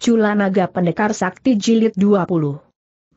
Cula Naga Pendekar Sakti Jilid 20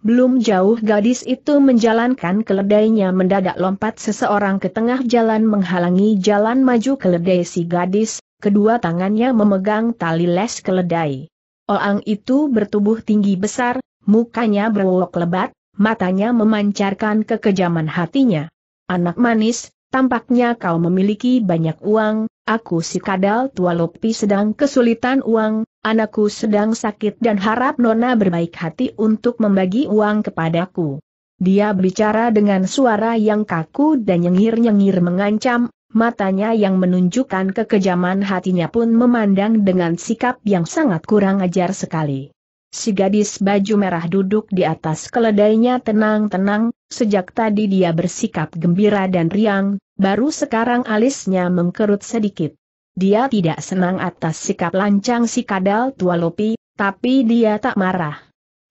belum jauh gadis itu menjalankan keledainya mendadak lompat seseorang ke tengah jalan menghalangi jalan maju keledai si gadis, kedua tangannya memegang tali les keledai. Orang itu bertubuh tinggi besar, mukanya berwok lebat, matanya memancarkan kekejaman hatinya. Anak manis, tampaknya kau memiliki banyak uang, Aku si kadal tua Lopi sedang kesulitan uang, anakku sedang sakit dan harap Nona berbaik hati untuk membagi uang kepadaku. Dia berbicara dengan suara yang kaku dan nyengir-nyengir mengancam, matanya yang menunjukkan kekejaman hatinya pun memandang dengan sikap yang sangat kurang ajar sekali. Si gadis baju merah duduk di atas keledainya tenang-tenang, sejak tadi dia bersikap gembira dan riang, Baru sekarang alisnya mengkerut sedikit. Dia tidak senang atas sikap lancang si kadal tua Lopi, tapi dia tak marah.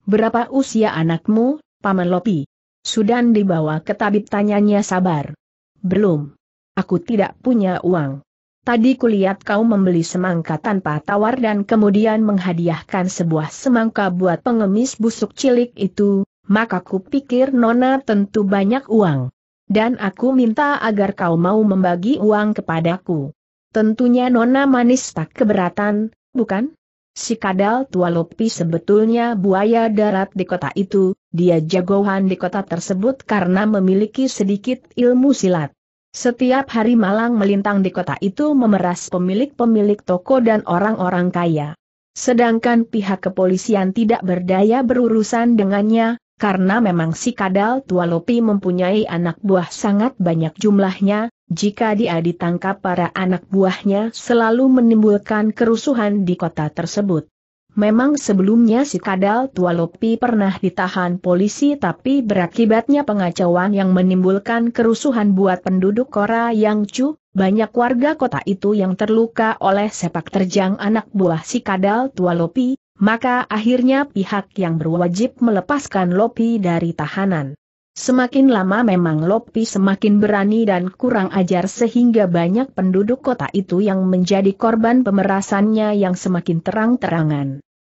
Berapa usia anakmu, Paman Lopi? Sudan dibawa ke tabib tanyanya sabar. Belum. Aku tidak punya uang. Tadi kulihat kau membeli semangka tanpa tawar dan kemudian menghadiahkan sebuah semangka buat pengemis busuk cilik itu, maka kupikir Nona tentu banyak uang dan aku minta agar kau mau membagi uang kepadaku. Tentunya Nona Manis tak keberatan, bukan? Si kadal tua Lopi sebetulnya buaya darat di kota itu, dia jagoan di kota tersebut karena memiliki sedikit ilmu silat. Setiap hari malang melintang di kota itu memeras pemilik-pemilik toko dan orang-orang kaya. Sedangkan pihak kepolisian tidak berdaya berurusan dengannya, karena memang si kadal tua Lopi mempunyai anak buah sangat banyak jumlahnya, jika dia ditangkap para anak buahnya selalu menimbulkan kerusuhan di kota tersebut. Memang sebelumnya si kadal tua Lopi pernah ditahan polisi tapi berakibatnya pengacauan yang menimbulkan kerusuhan buat penduduk Kora yang cu, banyak warga kota itu yang terluka oleh sepak terjang anak buah si kadal tua Lopi, maka akhirnya pihak yang berwajib melepaskan Lopi dari tahanan. Semakin lama memang Lopi semakin berani dan kurang ajar sehingga banyak penduduk kota itu yang menjadi korban pemerasannya yang semakin terang-terangan.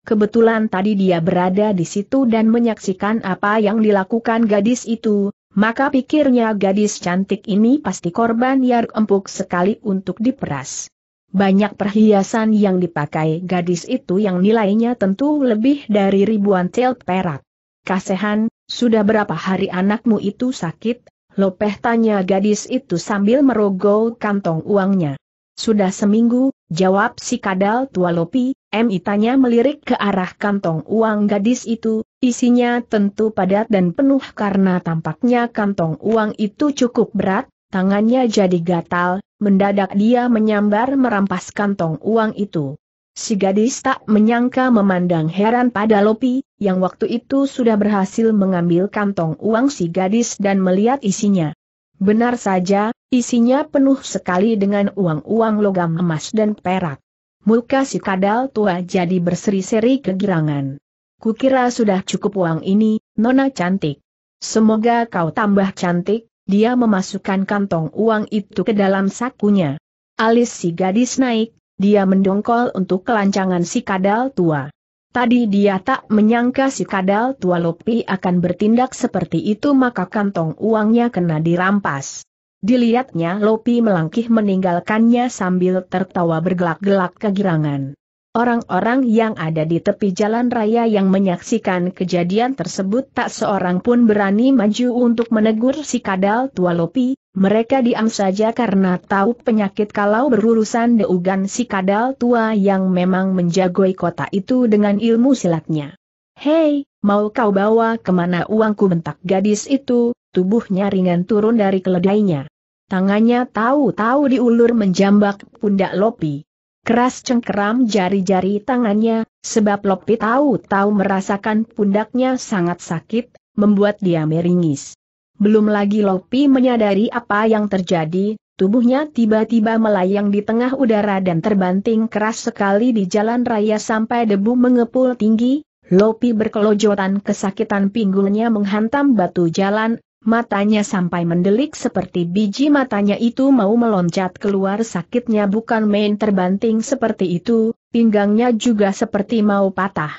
Kebetulan tadi dia berada di situ dan menyaksikan apa yang dilakukan gadis itu, maka pikirnya gadis cantik ini pasti korban yang empuk sekali untuk diperas. Banyak perhiasan yang dipakai gadis itu yang nilainya tentu lebih dari ribuan tel perak. Kasehan, sudah berapa hari anakmu itu sakit? Lopeh tanya gadis itu sambil merogoh kantong uangnya. Sudah seminggu, jawab si kadal tua Lopi, MI tanya melirik ke arah kantong uang gadis itu, isinya tentu padat dan penuh karena tampaknya kantong uang itu cukup berat, tangannya jadi gatal, Mendadak dia menyambar merampas kantong uang itu. Si gadis tak menyangka memandang heran pada Lopi, yang waktu itu sudah berhasil mengambil kantong uang si gadis dan melihat isinya. Benar saja, isinya penuh sekali dengan uang-uang logam emas dan perak. Muka si kadal tua jadi berseri-seri kegirangan. Kukira sudah cukup uang ini, Nona cantik. Semoga kau tambah cantik, dia memasukkan kantong uang itu ke dalam sakunya. Alis si gadis naik, dia mendongkol untuk kelancangan si kadal tua. Tadi dia tak menyangka si kadal tua Lopi akan bertindak seperti itu maka kantong uangnya kena dirampas. Dilihatnya Lopi melangkih meninggalkannya sambil tertawa bergelak-gelak kegirangan. Orang-orang yang ada di tepi jalan raya yang menyaksikan kejadian tersebut tak seorang pun berani maju untuk menegur si kadal tua Lopi, mereka diam saja karena tahu penyakit kalau berurusan deugan si kadal tua yang memang menjagoi kota itu dengan ilmu silatnya. Hei, mau kau bawa kemana uangku bentak gadis itu, tubuhnya ringan turun dari keledainya. Tangannya tahu-tahu diulur menjambak pundak Lopi. Keras cengkeram jari-jari tangannya, sebab Lopi tahu-tahu merasakan pundaknya sangat sakit, membuat dia meringis. Belum lagi Lopi menyadari apa yang terjadi, tubuhnya tiba-tiba melayang di tengah udara dan terbanting keras sekali di jalan raya sampai debu mengepul tinggi, Lopi berkelojotan kesakitan pinggulnya menghantam batu jalan, Matanya sampai mendelik seperti biji matanya itu mau meloncat keluar sakitnya bukan main terbanting seperti itu, pinggangnya juga seperti mau patah.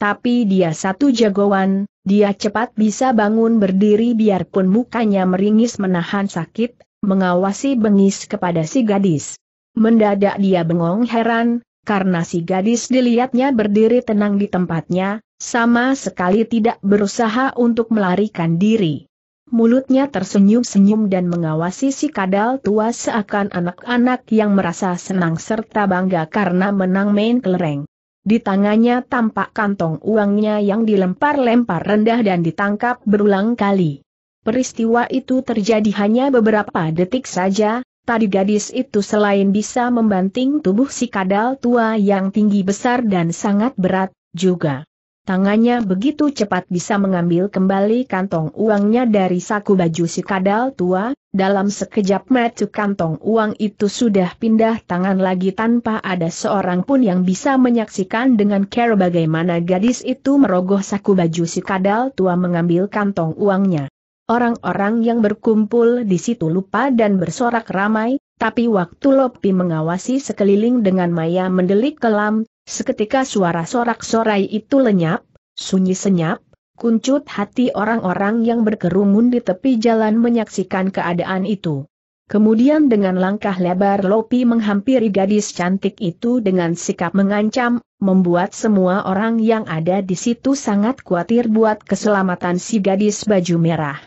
Tapi dia satu jagoan, dia cepat bisa bangun berdiri biarpun mukanya meringis menahan sakit, mengawasi bengis kepada si gadis. Mendadak dia bengong heran, karena si gadis dilihatnya berdiri tenang di tempatnya, sama sekali tidak berusaha untuk melarikan diri mulutnya tersenyum-senyum dan mengawasi si kadal tua seakan anak-anak yang merasa senang serta bangga karena menang main kelereng. Di tangannya tampak kantong uangnya yang dilempar-lempar rendah dan ditangkap berulang kali. Peristiwa itu terjadi hanya beberapa detik saja, tadi gadis itu selain bisa membanting tubuh si kadal tua yang tinggi besar dan sangat berat, juga Tangannya begitu cepat bisa mengambil kembali kantong uangnya dari saku baju si kadal tua, dalam sekejap metu kantong uang itu sudah pindah tangan lagi tanpa ada seorang pun yang bisa menyaksikan dengan care bagaimana gadis itu merogoh saku baju si kadal tua mengambil kantong uangnya. Orang-orang yang berkumpul di situ lupa dan bersorak ramai, tapi waktu Lopi mengawasi sekeliling dengan maya mendelik kelam, Seketika suara sorak-sorai itu lenyap, sunyi senyap, kuncut hati orang-orang yang berkerumun di tepi jalan menyaksikan keadaan itu. Kemudian dengan langkah lebar Lopi menghampiri gadis cantik itu dengan sikap mengancam, membuat semua orang yang ada di situ sangat khawatir buat keselamatan si gadis baju merah.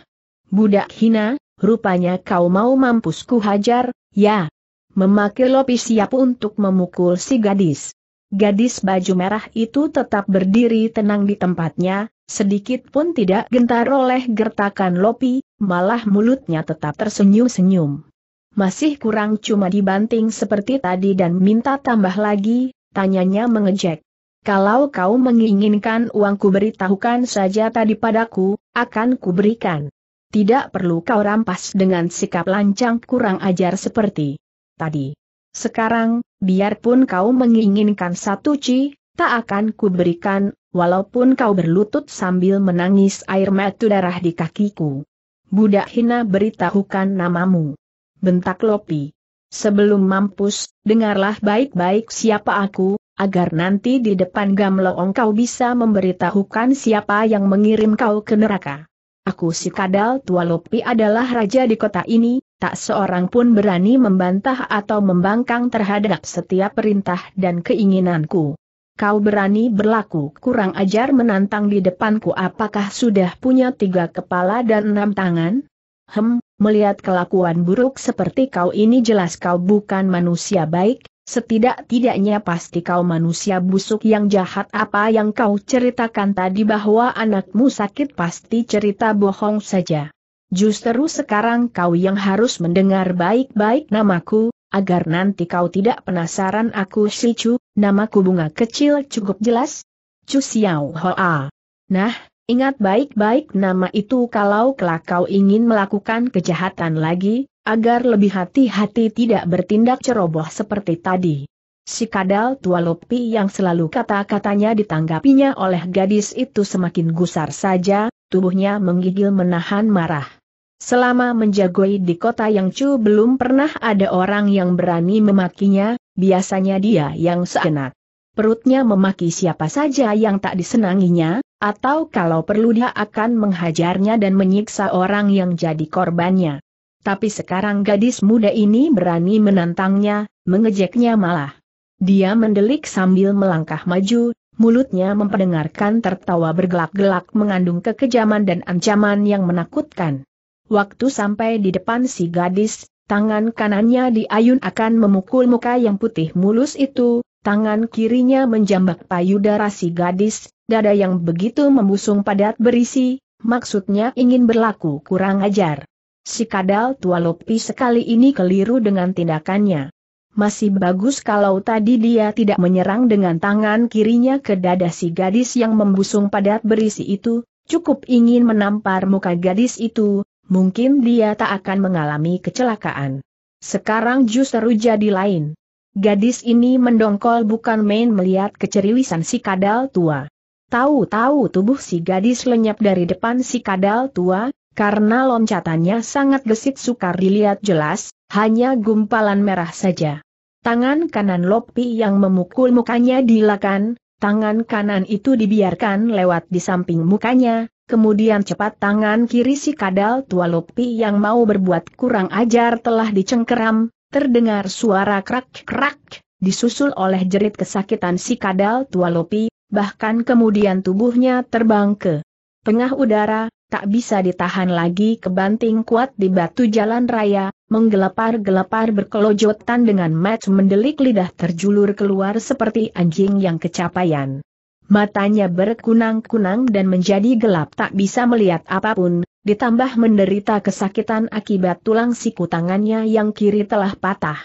Budak hina, rupanya kau mau mampusku hajar, ya. Memakai Lopi siap untuk memukul si gadis. Gadis baju merah itu tetap berdiri tenang di tempatnya, sedikit pun tidak gentar oleh gertakan Lopi, malah mulutnya tetap tersenyum-senyum. Masih kurang cuma dibanting seperti tadi dan minta tambah lagi, tanyanya mengejek. Kalau kau menginginkan uangku beritahukan saja tadi padaku, akan kuberikan. Tidak perlu kau rampas dengan sikap lancang kurang ajar seperti tadi. Sekarang, biarpun kau menginginkan satu ci, tak akan kuberikan, walaupun kau berlutut sambil menangis air mata darah di kakiku. Budak hina beritahukan namamu. Bentak Lopi. Sebelum mampus, dengarlah baik-baik siapa aku, agar nanti di depan Gamloong kau bisa memberitahukan siapa yang mengirim kau ke neraka. Aku si Kadal Tua Lopi adalah raja di kota ini, tak seorang pun berani membantah atau membangkang terhadap setiap perintah dan keinginanku. Kau berani berlaku kurang ajar menantang di depanku apakah sudah punya tiga kepala dan enam tangan? Hem, melihat kelakuan buruk seperti kau ini jelas kau bukan manusia baik, setidak-tidaknya pasti kau manusia busuk yang jahat apa yang kau ceritakan tadi bahwa anakmu sakit pasti cerita bohong saja. Justru sekarang kau yang harus mendengar baik-baik namaku, agar nanti kau tidak penasaran aku si Chu, namaku bunga kecil cukup jelas? Chu Xiao Hoa. Nah, ingat baik-baik nama itu kalau kelak kau ingin melakukan kejahatan lagi, agar lebih hati-hati tidak bertindak ceroboh seperti tadi. Si kadal tua Lopi yang selalu kata-katanya ditanggapinya oleh gadis itu semakin gusar saja, tubuhnya menggigil menahan marah. Selama menjagoi di kota yang Chu belum pernah ada orang yang berani memakinya, biasanya dia yang seenak. Perutnya memaki siapa saja yang tak disenanginya, atau kalau perlu dia akan menghajarnya dan menyiksa orang yang jadi korbannya. Tapi sekarang gadis muda ini berani menantangnya, mengejeknya malah. Dia mendelik sambil melangkah maju, mulutnya memperdengarkan tertawa bergelak-gelak mengandung kekejaman dan ancaman yang menakutkan. Waktu sampai di depan si gadis, tangan kanannya diayun akan memukul muka yang putih mulus itu, tangan kirinya menjambak payudara si gadis, dada yang begitu membusung padat berisi, maksudnya ingin berlaku kurang ajar. Si kadal tua Lopi sekali ini keliru dengan tindakannya. Masih bagus kalau tadi dia tidak menyerang dengan tangan kirinya ke dada si gadis yang membusung padat berisi itu, cukup ingin menampar muka gadis itu, mungkin dia tak akan mengalami kecelakaan. Sekarang justru jadi lain. Gadis ini mendongkol bukan main melihat keceriwisan si kadal tua. Tahu-tahu tubuh si gadis lenyap dari depan si kadal tua, karena loncatannya sangat gesit sukar dilihat jelas, hanya gumpalan merah saja. Tangan kanan Lopi yang memukul mukanya dilakan, tangan kanan itu dibiarkan lewat di samping mukanya, Kemudian cepat tangan kiri si kadal tua Lopi yang mau berbuat kurang ajar telah dicengkeram, terdengar suara krak-krak, disusul oleh jerit kesakitan si kadal tua Lopi, bahkan kemudian tubuhnya terbang ke tengah udara, tak bisa ditahan lagi kebanting kuat di batu jalan raya, menggelepar-gelepar berkelojotan dengan match mendelik lidah terjulur keluar seperti anjing yang kecapaian. Matanya berkunang-kunang dan menjadi gelap tak bisa melihat apapun, ditambah menderita kesakitan akibat tulang siku tangannya yang kiri telah patah.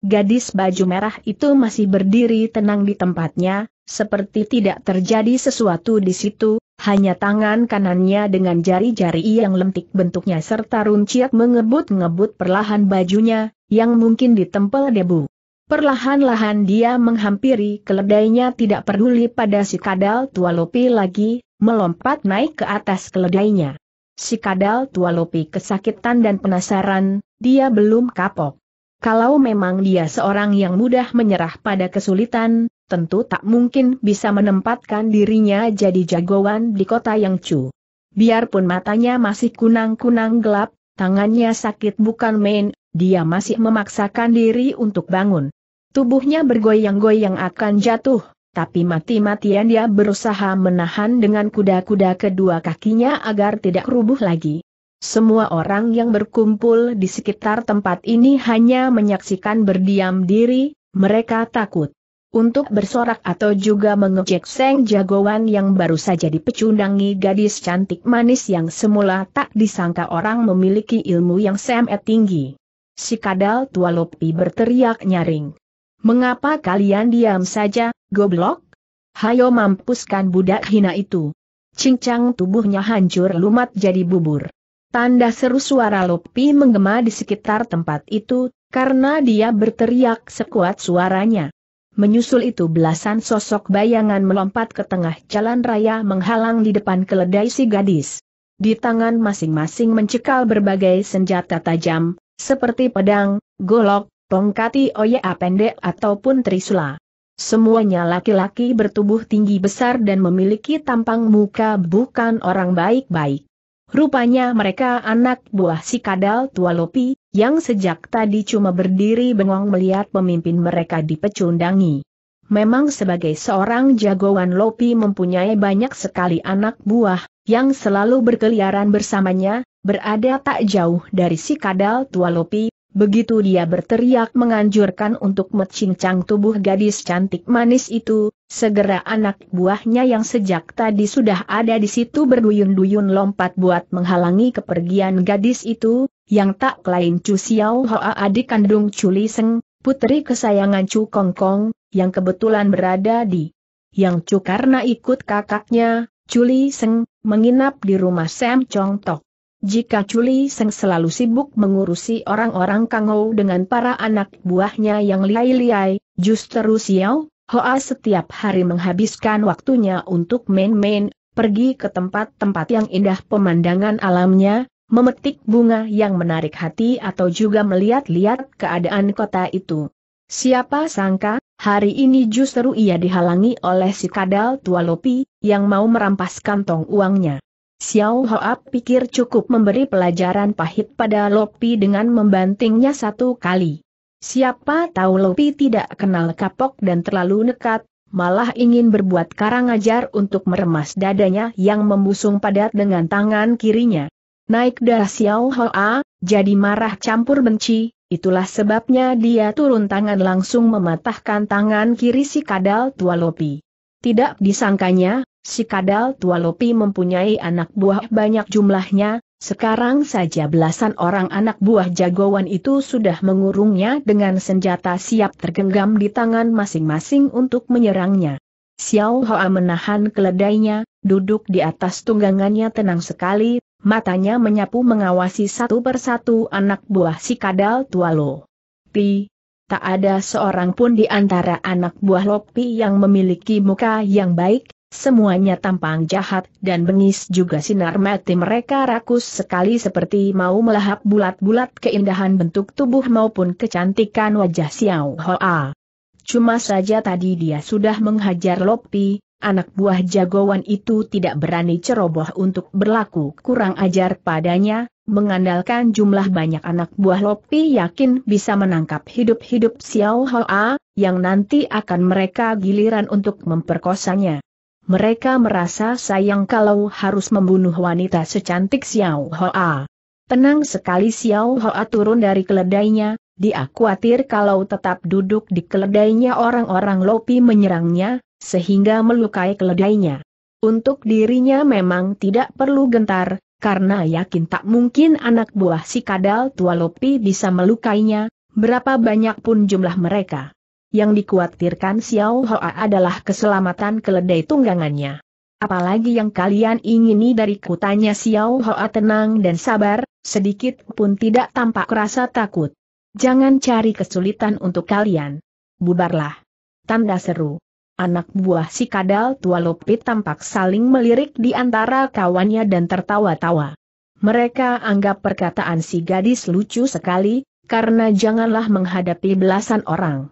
Gadis baju merah itu masih berdiri tenang di tempatnya, seperti tidak terjadi sesuatu di situ, hanya tangan kanannya dengan jari-jari yang lentik bentuknya serta runciat mengebut-ngebut perlahan bajunya, yang mungkin ditempel debu. Perlahan-lahan dia menghampiri keledainya tidak peduli pada si kadal tua lopi lagi, melompat naik ke atas keledainya. Si kadal tua lopi kesakitan dan penasaran, dia belum kapok. Kalau memang dia seorang yang mudah menyerah pada kesulitan, tentu tak mungkin bisa menempatkan dirinya jadi jagoan di kota yang cu. Biarpun matanya masih kunang-kunang gelap, tangannya sakit bukan main, dia masih memaksakan diri untuk bangun. Tubuhnya bergoyang-goyang akan jatuh, tapi mati-matian dia berusaha menahan dengan kuda-kuda kedua kakinya agar tidak rubuh lagi. Semua orang yang berkumpul di sekitar tempat ini hanya menyaksikan berdiam diri, mereka takut. Untuk bersorak atau juga mengejek seng jagoan yang baru saja dipecundangi gadis cantik manis yang semula tak disangka orang memiliki ilmu yang semet tinggi. Si kadal tua Lopi berteriak nyaring. Mengapa kalian diam saja, goblok? Hayo mampuskan budak hina itu. Cincang tubuhnya hancur lumat jadi bubur. Tanda seru suara Lopi menggema di sekitar tempat itu, karena dia berteriak sekuat suaranya. Menyusul itu belasan sosok bayangan melompat ke tengah jalan raya menghalang di depan keledai si gadis. Di tangan masing-masing mencekal berbagai senjata tajam, seperti pedang, golok, Pengkati Oya Pendek ataupun Trisula. Semuanya laki-laki bertubuh tinggi besar dan memiliki tampang muka bukan orang baik-baik. Rupanya mereka anak buah si kadal tua Lopi, yang sejak tadi cuma berdiri bengong melihat pemimpin mereka dipecundangi. Memang sebagai seorang jagoan Lopi mempunyai banyak sekali anak buah, yang selalu berkeliaran bersamanya, berada tak jauh dari si kadal tua Lopi, Begitu dia berteriak menganjurkan untuk mencincang tubuh gadis cantik manis itu, segera anak buahnya yang sejak tadi sudah ada di situ berduyun-duyun lompat buat menghalangi kepergian gadis itu, yang tak lain Chu Xiao Hoa adik kandung Chu Li Seng, putri kesayangan Chu Kong Kong, yang kebetulan berada di Yang Chu karena ikut kakaknya, Chu Li Seng, menginap di rumah Sam Chong Tok. Jika Culi Seng selalu sibuk mengurusi orang-orang Kangou dengan para anak buahnya yang liai-liai, justru Xiao Hoa setiap hari menghabiskan waktunya untuk main-main, pergi ke tempat-tempat yang indah pemandangan alamnya, memetik bunga yang menarik hati atau juga melihat-lihat keadaan kota itu. Siapa sangka, hari ini justru ia dihalangi oleh si kadal tua Lopi, yang mau merampas kantong uangnya. Xiao Hoa pikir cukup memberi pelajaran pahit pada Lopi dengan membantingnya satu kali. Siapa tahu Lopi tidak kenal kapok dan terlalu nekat, malah ingin berbuat karang ajar untuk meremas dadanya yang membusung padat dengan tangan kirinya. Naik darah Xiao Hoa, jadi marah campur benci, itulah sebabnya dia turun tangan langsung mematahkan tangan kiri si kadal tua Lopi. Tidak disangkanya, Si kadal tua Lopi mempunyai anak buah banyak jumlahnya, sekarang saja belasan orang anak buah jagoan itu sudah mengurungnya dengan senjata siap tergenggam di tangan masing-masing untuk menyerangnya. Xiao Hoa menahan keledainya, duduk di atas tunggangannya tenang sekali, matanya menyapu mengawasi satu persatu anak buah si kadal tua lopi. tak ada seorang pun di antara anak buah Lopi yang memiliki muka yang baik, Semuanya tampang jahat dan bengis juga sinar mati mereka rakus sekali seperti mau melahap bulat-bulat keindahan bentuk tubuh maupun kecantikan wajah Xiao Hoa. Cuma saja tadi dia sudah menghajar Lopi, anak buah jagoan itu tidak berani ceroboh untuk berlaku kurang ajar padanya, Mengandalkan jumlah banyak anak buah Lopi yakin bisa menangkap hidup-hidup Xiao Hoa, yang nanti akan mereka giliran untuk memperkosanya mereka merasa sayang kalau harus membunuh wanita secantik Xiao Hoa. Tenang sekali Xiao Hoa turun dari keledainya, dia khawatir kalau tetap duduk di keledainya orang-orang Lopi menyerangnya, sehingga melukai keledainya. Untuk dirinya memang tidak perlu gentar, karena yakin tak mungkin anak buah si kadal tua Lopi bisa melukainya, berapa banyak pun jumlah mereka. Yang dikhawatirkan Xiao Hoa adalah keselamatan keledai tunggangannya. Apalagi yang kalian ingini dari kutanya Xiao Hoa tenang dan sabar, sedikit pun tidak tampak rasa takut. Jangan cari kesulitan untuk kalian. Bubarlah. Tanda seru. Anak buah si kadal tua Lopit tampak saling melirik di antara kawannya dan tertawa-tawa. Mereka anggap perkataan si gadis lucu sekali, karena janganlah menghadapi belasan orang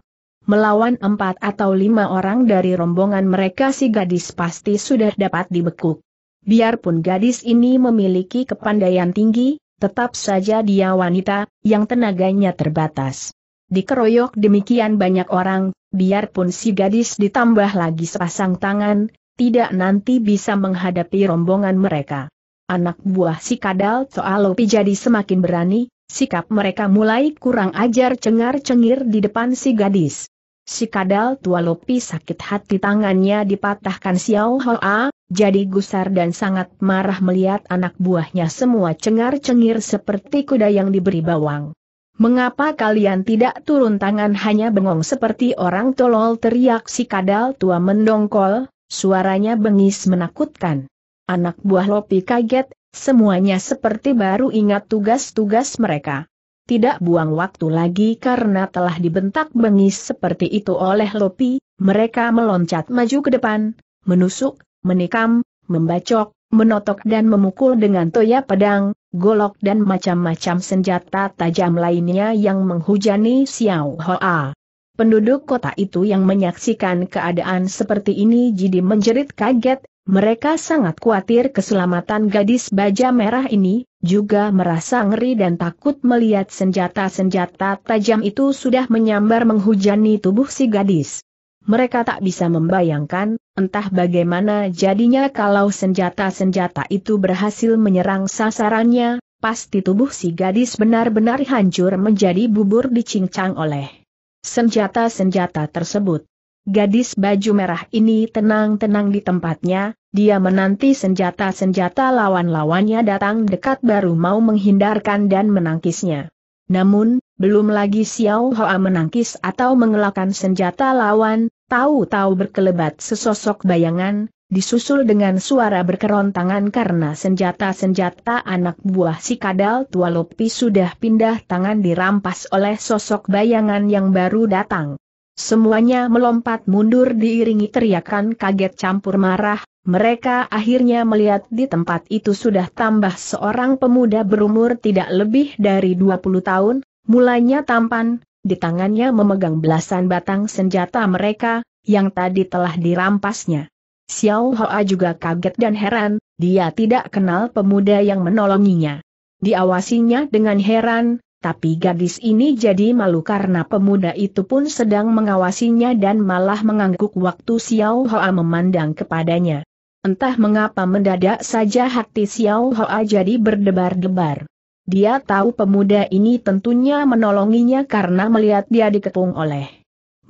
melawan empat atau lima orang dari rombongan mereka si gadis pasti sudah dapat dibekuk. Biarpun gadis ini memiliki kepandaian tinggi, tetap saja dia wanita, yang tenaganya terbatas. Dikeroyok demikian banyak orang, biarpun si gadis ditambah lagi sepasang tangan, tidak nanti bisa menghadapi rombongan mereka. Anak buah si kadal opi jadi semakin berani, sikap mereka mulai kurang ajar cengar-cengir di depan si gadis. Si kadal tua lopi sakit hati tangannya dipatahkan Xiao Hoa, jadi gusar dan sangat marah melihat anak buahnya semua cengar-cengir seperti kuda yang diberi bawang. Mengapa kalian tidak turun tangan hanya bengong seperti orang tolol teriak si kadal tua mendongkol, suaranya bengis menakutkan. Anak buah Lopi kaget, semuanya seperti baru ingat tugas-tugas mereka tidak buang waktu lagi karena telah dibentak bengis seperti itu oleh Lopi, mereka meloncat maju ke depan, menusuk, menikam, membacok, menotok dan memukul dengan toya pedang, golok dan macam-macam senjata tajam lainnya yang menghujani Xiao Hoa. Penduduk kota itu yang menyaksikan keadaan seperti ini jadi menjerit kaget, mereka sangat khawatir keselamatan gadis baja merah ini, juga merasa ngeri dan takut melihat senjata-senjata tajam itu sudah menyambar menghujani tubuh si gadis. Mereka tak bisa membayangkan, entah bagaimana jadinya kalau senjata-senjata itu berhasil menyerang sasarannya, pasti tubuh si gadis benar-benar hancur menjadi bubur dicincang oleh senjata-senjata tersebut. Gadis baju merah ini tenang-tenang di tempatnya, dia menanti senjata-senjata lawan-lawannya datang dekat baru mau menghindarkan dan menangkisnya. Namun, belum lagi Xiao Hoa menangkis atau mengelakkan senjata lawan, tahu-tahu berkelebat sesosok bayangan, disusul dengan suara berkerontangan karena senjata-senjata anak buah si kadal tua Lopi sudah pindah tangan dirampas oleh sosok bayangan yang baru datang. Semuanya melompat mundur diiringi teriakan kaget campur marah, mereka akhirnya melihat di tempat itu sudah tambah seorang pemuda berumur tidak lebih dari 20 tahun, mulanya tampan, di tangannya memegang belasan batang senjata mereka, yang tadi telah dirampasnya. Xiao Hoa juga kaget dan heran, dia tidak kenal pemuda yang menolonginya. Diawasinya dengan heran, tapi gadis ini jadi malu karena pemuda itu pun sedang mengawasinya dan malah mengangguk waktu Xiao Hoa memandang kepadanya. Entah mengapa mendadak saja hati Xiao Hoa jadi berdebar-debar. Dia tahu pemuda ini tentunya menolonginya karena melihat dia dikepung oleh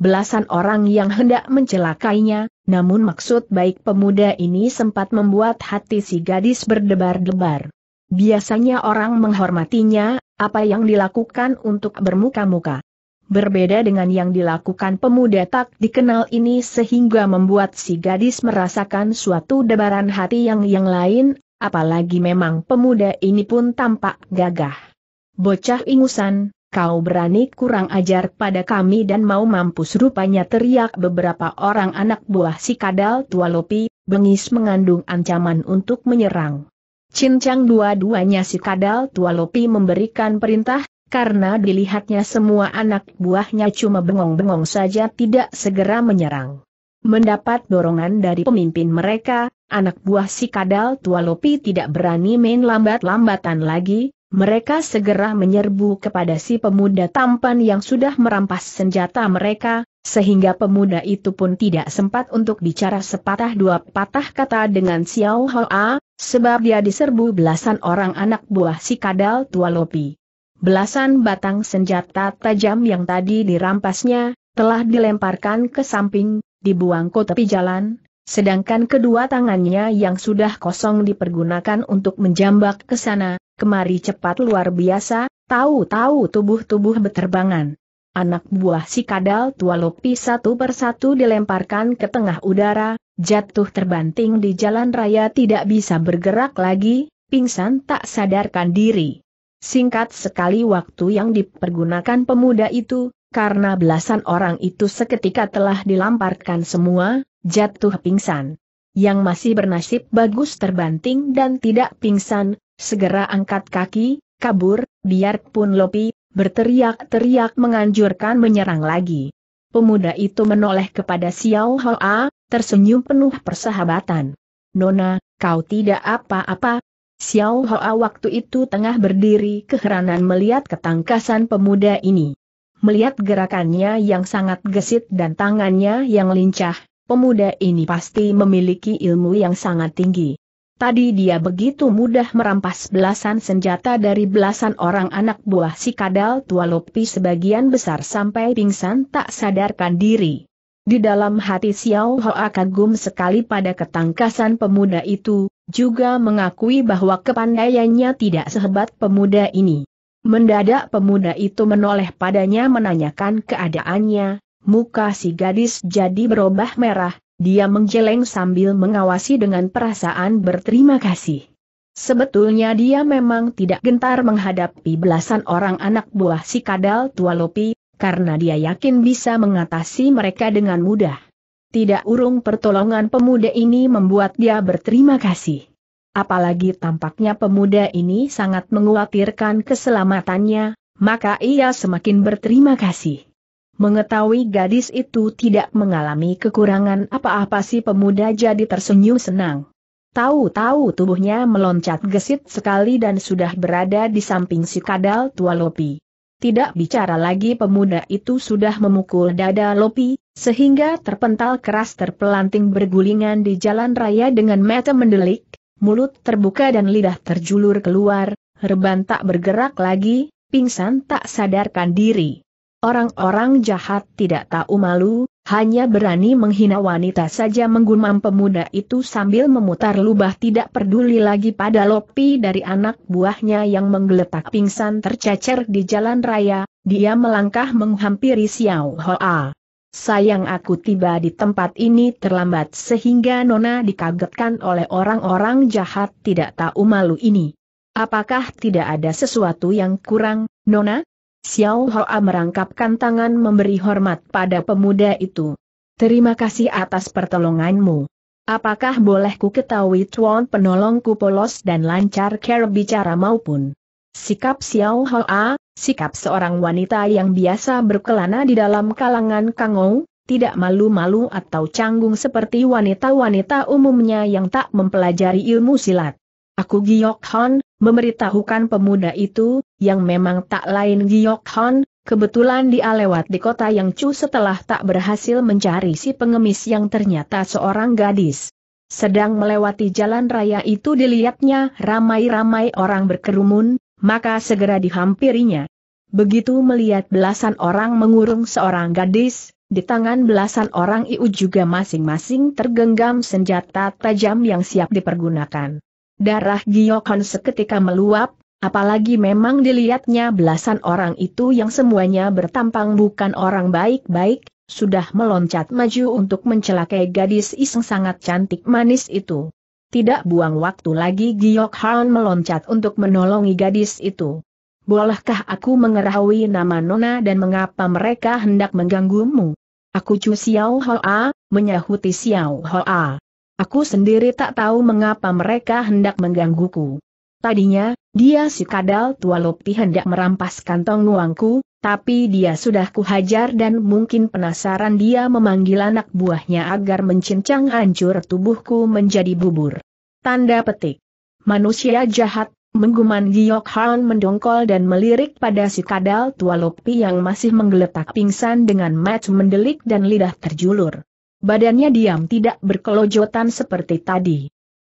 belasan orang yang hendak mencelakainya, namun maksud baik pemuda ini sempat membuat hati si gadis berdebar-debar. Biasanya orang menghormatinya, apa yang dilakukan untuk bermuka-muka. Berbeda dengan yang dilakukan pemuda tak dikenal ini sehingga membuat si gadis merasakan suatu debaran hati yang yang lain, apalagi memang pemuda ini pun tampak gagah. Bocah ingusan, kau berani kurang ajar pada kami dan mau mampus rupanya teriak beberapa orang anak buah si kadal tua lopi, bengis mengandung ancaman untuk menyerang. Cincang dua-duanya si kadal tua Lopi memberikan perintah, karena dilihatnya semua anak buahnya cuma bengong-bengong saja tidak segera menyerang. Mendapat dorongan dari pemimpin mereka, anak buah si kadal tua Lopi tidak berani main lambat-lambatan lagi, mereka segera menyerbu kepada si pemuda tampan yang sudah merampas senjata mereka, sehingga pemuda itu pun tidak sempat untuk bicara sepatah dua patah kata dengan Xiao Hoa, Sebab dia diserbu belasan orang anak buah si kadal tua Lopi. Belasan batang senjata tajam yang tadi dirampasnya, telah dilemparkan ke samping, dibuang ke tepi jalan, sedangkan kedua tangannya yang sudah kosong dipergunakan untuk menjambak ke sana, kemari cepat luar biasa, tahu-tahu tubuh-tubuh beterbangan. Anak buah si kadal tua Lopi satu persatu dilemparkan ke tengah udara, jatuh terbanting di jalan raya tidak bisa bergerak lagi, pingsan tak sadarkan diri. Singkat sekali waktu yang dipergunakan pemuda itu, karena belasan orang itu seketika telah dilamparkan semua, jatuh pingsan. Yang masih bernasib bagus terbanting dan tidak pingsan, segera angkat kaki, kabur, biarpun Lopi, berteriak-teriak menganjurkan menyerang lagi. Pemuda itu menoleh kepada Xiao Hoa, tersenyum penuh persahabatan. Nona, kau tidak apa-apa. Xiao Hoa waktu itu tengah berdiri keheranan melihat ketangkasan pemuda ini. Melihat gerakannya yang sangat gesit dan tangannya yang lincah, pemuda ini pasti memiliki ilmu yang sangat tinggi. Tadi dia begitu mudah merampas belasan senjata dari belasan orang anak buah si kadal tua Lopi sebagian besar sampai pingsan tak sadarkan diri. Di dalam hati Xiao Hoa kagum sekali pada ketangkasan pemuda itu, juga mengakui bahwa kepandaiannya tidak sehebat pemuda ini. Mendadak pemuda itu menoleh padanya menanyakan keadaannya, muka si gadis jadi berubah merah, dia menjeleng sambil mengawasi dengan perasaan berterima kasih. Sebetulnya dia memang tidak gentar menghadapi belasan orang anak buah si kadal tua Lopi, karena dia yakin bisa mengatasi mereka dengan mudah. Tidak urung pertolongan pemuda ini membuat dia berterima kasih. Apalagi tampaknya pemuda ini sangat mengkhawatirkan keselamatannya, maka ia semakin berterima kasih. Mengetahui gadis itu tidak mengalami kekurangan apa-apa si pemuda jadi tersenyum senang. Tahu-tahu tubuhnya meloncat gesit sekali dan sudah berada di samping si kadal tua Lopi. Tidak bicara lagi pemuda itu sudah memukul dada Lopi, sehingga terpental keras terpelanting bergulingan di jalan raya dengan mata mendelik, mulut terbuka dan lidah terjulur keluar, reban tak bergerak lagi, pingsan tak sadarkan diri. Orang-orang jahat tidak tahu malu, hanya berani menghina wanita saja menggumam pemuda itu sambil memutar lubah tidak peduli lagi pada lopi dari anak buahnya yang menggeletak pingsan tercecer di jalan raya, dia melangkah menghampiri Xiao Hoa. Sayang aku tiba di tempat ini terlambat sehingga Nona dikagetkan oleh orang-orang jahat tidak tahu malu ini. Apakah tidak ada sesuatu yang kurang, Nona? Xiao Hoa merangkapkan tangan memberi hormat pada pemuda itu. Terima kasih atas pertolonganmu. Apakah boleh ku ketahui tuan penolongku polos dan lancar care bicara maupun sikap Xiao Hoa, sikap seorang wanita yang biasa berkelana di dalam kalangan Kangou, tidak malu-malu atau canggung seperti wanita-wanita umumnya yang tak mempelajari ilmu silat. Aku Giok Hon, memberitahukan pemuda itu, yang memang tak lain Giok Hon, kebetulan dia lewat di kota yang cu setelah tak berhasil mencari si pengemis yang ternyata seorang gadis. Sedang melewati jalan raya itu dilihatnya ramai-ramai orang berkerumun, maka segera dihampirinya. Begitu melihat belasan orang mengurung seorang gadis, di tangan belasan orang itu juga masing-masing tergenggam senjata tajam yang siap dipergunakan. Darah Giokon seketika meluap, apalagi memang dilihatnya belasan orang itu yang semuanya bertampang bukan orang baik-baik, sudah meloncat maju untuk mencelakai gadis iseng sangat cantik manis itu. Tidak buang waktu lagi Giok meloncat untuk menolongi gadis itu. Bolehkah aku mengerahui nama Nona dan mengapa mereka hendak mengganggumu? Aku Chu Xiao Hoa, menyahuti Xiao Hoa. Aku sendiri tak tahu mengapa mereka hendak menggangguku. Tadinya, dia si kadal tua Lopti hendak merampas kantong uangku, tapi dia sudah kuhajar dan mungkin penasaran dia memanggil anak buahnya agar mencincang hancur tubuhku menjadi bubur. Tanda petik. Manusia jahat, mengguman Giyok Han mendongkol dan melirik pada si kadal tua lopi yang masih menggeletak pingsan dengan mat mendelik dan lidah terjulur. Badannya diam tidak berkelojotan seperti tadi.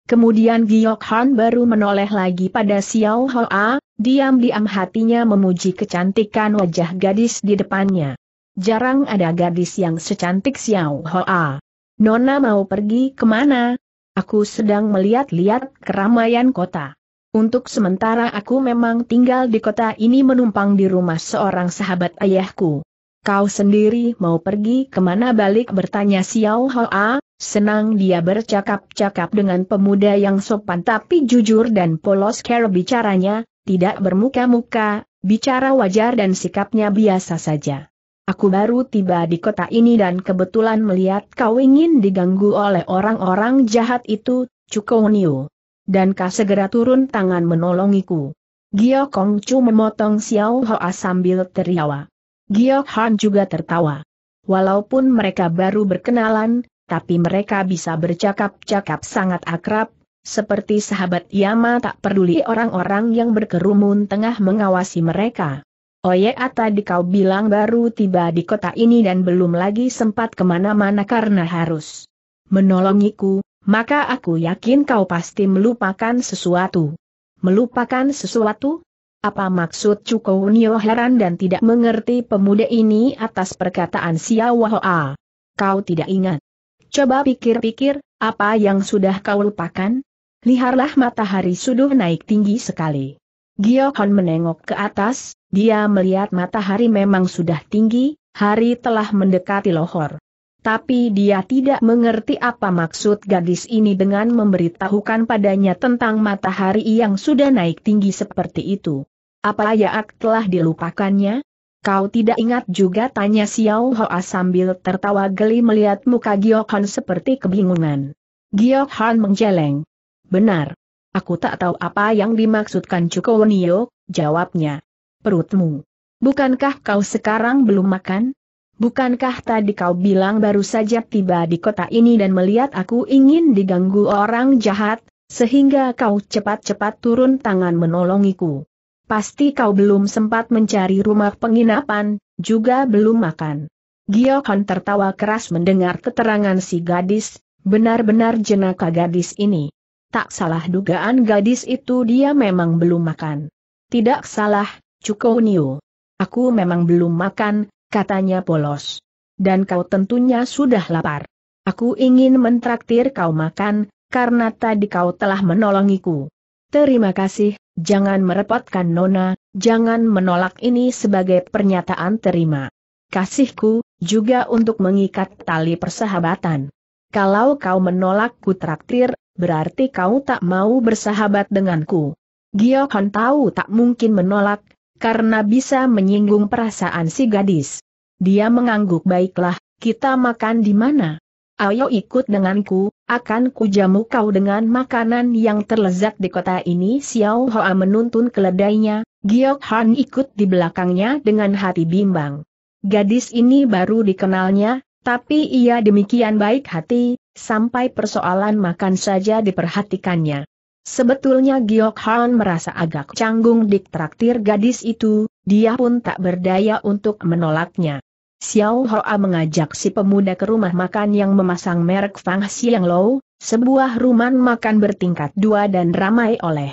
Kemudian Giok Han baru menoleh lagi pada Xiao Hoa, diam-diam hatinya memuji kecantikan wajah gadis di depannya. Jarang ada gadis yang secantik Xiao Hoa. Nona mau pergi kemana? Aku sedang melihat-lihat keramaian kota. Untuk sementara aku memang tinggal di kota ini menumpang di rumah seorang sahabat ayahku. Kau sendiri mau pergi kemana balik bertanya Xiao Hoa, senang dia bercakap-cakap dengan pemuda yang sopan tapi jujur dan polos care bicaranya, tidak bermuka-muka, bicara wajar dan sikapnya biasa saja. Aku baru tiba di kota ini dan kebetulan melihat kau ingin diganggu oleh orang-orang jahat itu, Cukoniu. Dan kau segera turun tangan menolongiku. Gio Kongcu memotong Xiao Hoa sambil teriawa. Giok Han juga tertawa. Walaupun mereka baru berkenalan, tapi mereka bisa bercakap-cakap sangat akrab, seperti sahabat Yama tak peduli orang-orang yang berkerumun tengah mengawasi mereka. Oye Ata kau bilang baru tiba di kota ini dan belum lagi sempat kemana-mana karena harus menolongiku, maka aku yakin kau pasti melupakan sesuatu. Melupakan sesuatu? Apa maksud Cukounio heran dan tidak mengerti pemuda ini atas perkataan Siawahoa? Kau tidak ingat? Coba pikir-pikir, apa yang sudah kau lupakan? Liharlah matahari sudah naik tinggi sekali. Giohon menengok ke atas, dia melihat matahari memang sudah tinggi, hari telah mendekati lohor tapi dia tidak mengerti apa maksud gadis ini dengan memberitahukan padanya tentang matahari yang sudah naik tinggi seperti itu. Apa Yaak telah dilupakannya? Kau tidak ingat juga tanya Xiao Hoa sambil tertawa geli melihat muka Giokhan seperti kebingungan. Giokhan menjeleng. Benar. Aku tak tahu apa yang dimaksudkan Cukowonio, jawabnya. Perutmu. Bukankah kau sekarang belum makan? Bukankah tadi kau bilang baru saja tiba di kota ini dan melihat aku ingin diganggu orang jahat, sehingga kau cepat-cepat turun tangan menolongiku? Pasti kau belum sempat mencari rumah penginapan, juga belum makan. Giokon tertawa keras mendengar keterangan si gadis, benar-benar jenaka gadis ini. Tak salah dugaan gadis itu dia memang belum makan. Tidak salah, Cukonio. Aku memang belum makan, katanya polos. Dan kau tentunya sudah lapar. Aku ingin mentraktir kau makan, karena tadi kau telah menolongiku. Terima kasih, jangan merepotkan Nona, jangan menolak ini sebagai pernyataan terima kasihku, juga untuk mengikat tali persahabatan. Kalau kau menolakku traktir, berarti kau tak mau bersahabat denganku. Giokan tahu tak mungkin menolak, karena bisa menyinggung perasaan si gadis. Dia mengangguk baiklah, kita makan di mana? Ayo ikut denganku, akan kujamu kau dengan makanan yang terlezat di kota ini Xiao Hoa menuntun keledainya, Giok Han ikut di belakangnya dengan hati bimbang. Gadis ini baru dikenalnya, tapi ia demikian baik hati, sampai persoalan makan saja diperhatikannya. Sebetulnya Giok Han merasa agak canggung di traktir gadis itu, dia pun tak berdaya untuk menolaknya. Xiao Hoa mengajak si pemuda ke rumah makan yang memasang merek Fang Xiang Lou, sebuah rumah makan bertingkat dua dan ramai oleh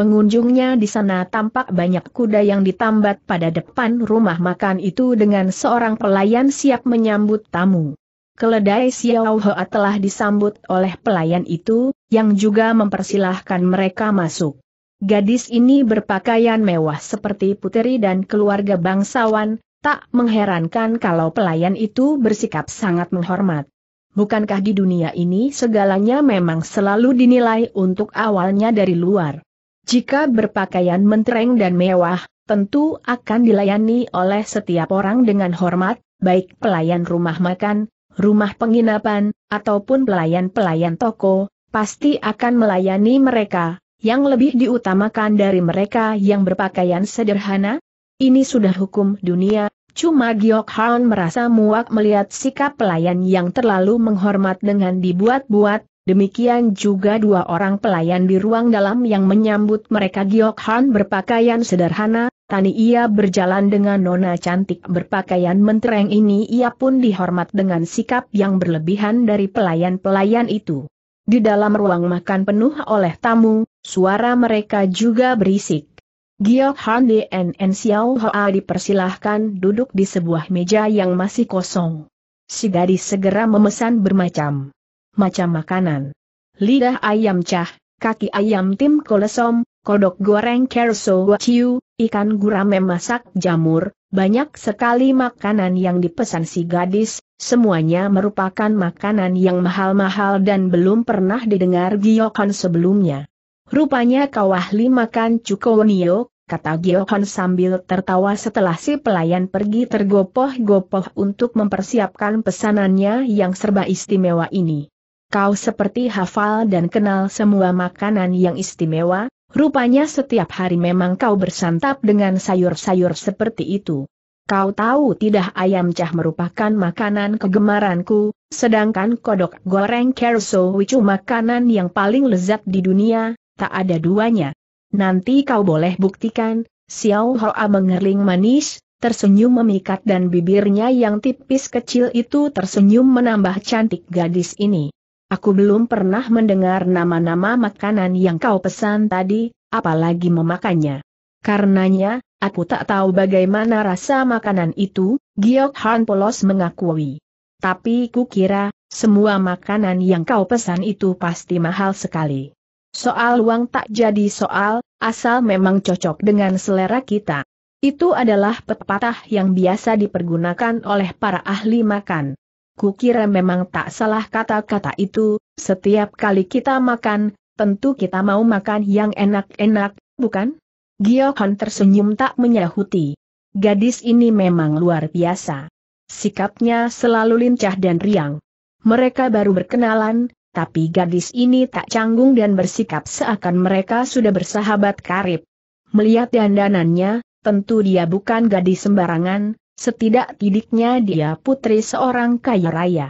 pengunjungnya di sana tampak banyak kuda yang ditambat pada depan rumah makan itu dengan seorang pelayan siap menyambut tamu. Keledai Xiao Hoa telah disambut oleh pelayan itu, yang juga mempersilahkan mereka masuk. Gadis ini berpakaian mewah seperti puteri dan keluarga bangsawan, tak mengherankan kalau pelayan itu bersikap sangat menghormat. Bukankah di dunia ini segalanya memang selalu dinilai untuk awalnya dari luar? Jika berpakaian mentereng dan mewah, tentu akan dilayani oleh setiap orang dengan hormat, baik pelayan rumah makan, rumah penginapan, ataupun pelayan-pelayan toko, pasti akan melayani mereka, yang lebih diutamakan dari mereka yang berpakaian sederhana? Ini sudah hukum dunia, cuma Giok Han merasa muak melihat sikap pelayan yang terlalu menghormat dengan dibuat-buat, demikian juga dua orang pelayan di ruang dalam yang menyambut mereka Giok Han berpakaian sederhana, Tani ia berjalan dengan nona cantik berpakaian mentereng ini ia pun dihormat dengan sikap yang berlebihan dari pelayan-pelayan itu. Di dalam ruang makan penuh oleh tamu, suara mereka juga berisik. Gio Han Dan Xiao Hoa dipersilahkan duduk di sebuah meja yang masih kosong. Si gadis segera memesan bermacam macam makanan. Lidah ayam cah, kaki ayam tim kolesom, kodok goreng kerso wachiu, ikan gurame masak jamur, banyak sekali makanan yang dipesan si gadis, semuanya merupakan makanan yang mahal-mahal dan belum pernah didengar Giyokon sebelumnya. Rupanya kau ahli makan cukonio, kata Giyokon sambil tertawa setelah si pelayan pergi tergopoh-gopoh untuk mempersiapkan pesanannya yang serba istimewa ini. Kau seperti hafal dan kenal semua makanan yang istimewa, Rupanya setiap hari memang kau bersantap dengan sayur-sayur seperti itu. Kau tahu tidak ayam cah merupakan makanan kegemaranku, sedangkan kodok goreng kerso wicu makanan yang paling lezat di dunia, tak ada duanya. Nanti kau boleh buktikan, Xiao Hoa mengerling manis, tersenyum memikat dan bibirnya yang tipis kecil itu tersenyum menambah cantik gadis ini. Aku belum pernah mendengar nama-nama makanan yang kau pesan tadi, apalagi memakannya. Karenanya, aku tak tahu bagaimana rasa makanan itu, Giok Han polos mengakui. Tapi kukira, semua makanan yang kau pesan itu pasti mahal sekali. Soal uang tak jadi soal, asal memang cocok dengan selera kita. Itu adalah pepatah yang biasa dipergunakan oleh para ahli makan. Kukira memang tak salah kata-kata itu, setiap kali kita makan, tentu kita mau makan yang enak-enak, bukan? Giohan tersenyum tak menyahuti. Gadis ini memang luar biasa. Sikapnya selalu lincah dan riang. Mereka baru berkenalan, tapi gadis ini tak canggung dan bersikap seakan mereka sudah bersahabat karib. Melihat dandanannya, tentu dia bukan gadis sembarangan, Setidak-tidiknya dia putri seorang kaya raya.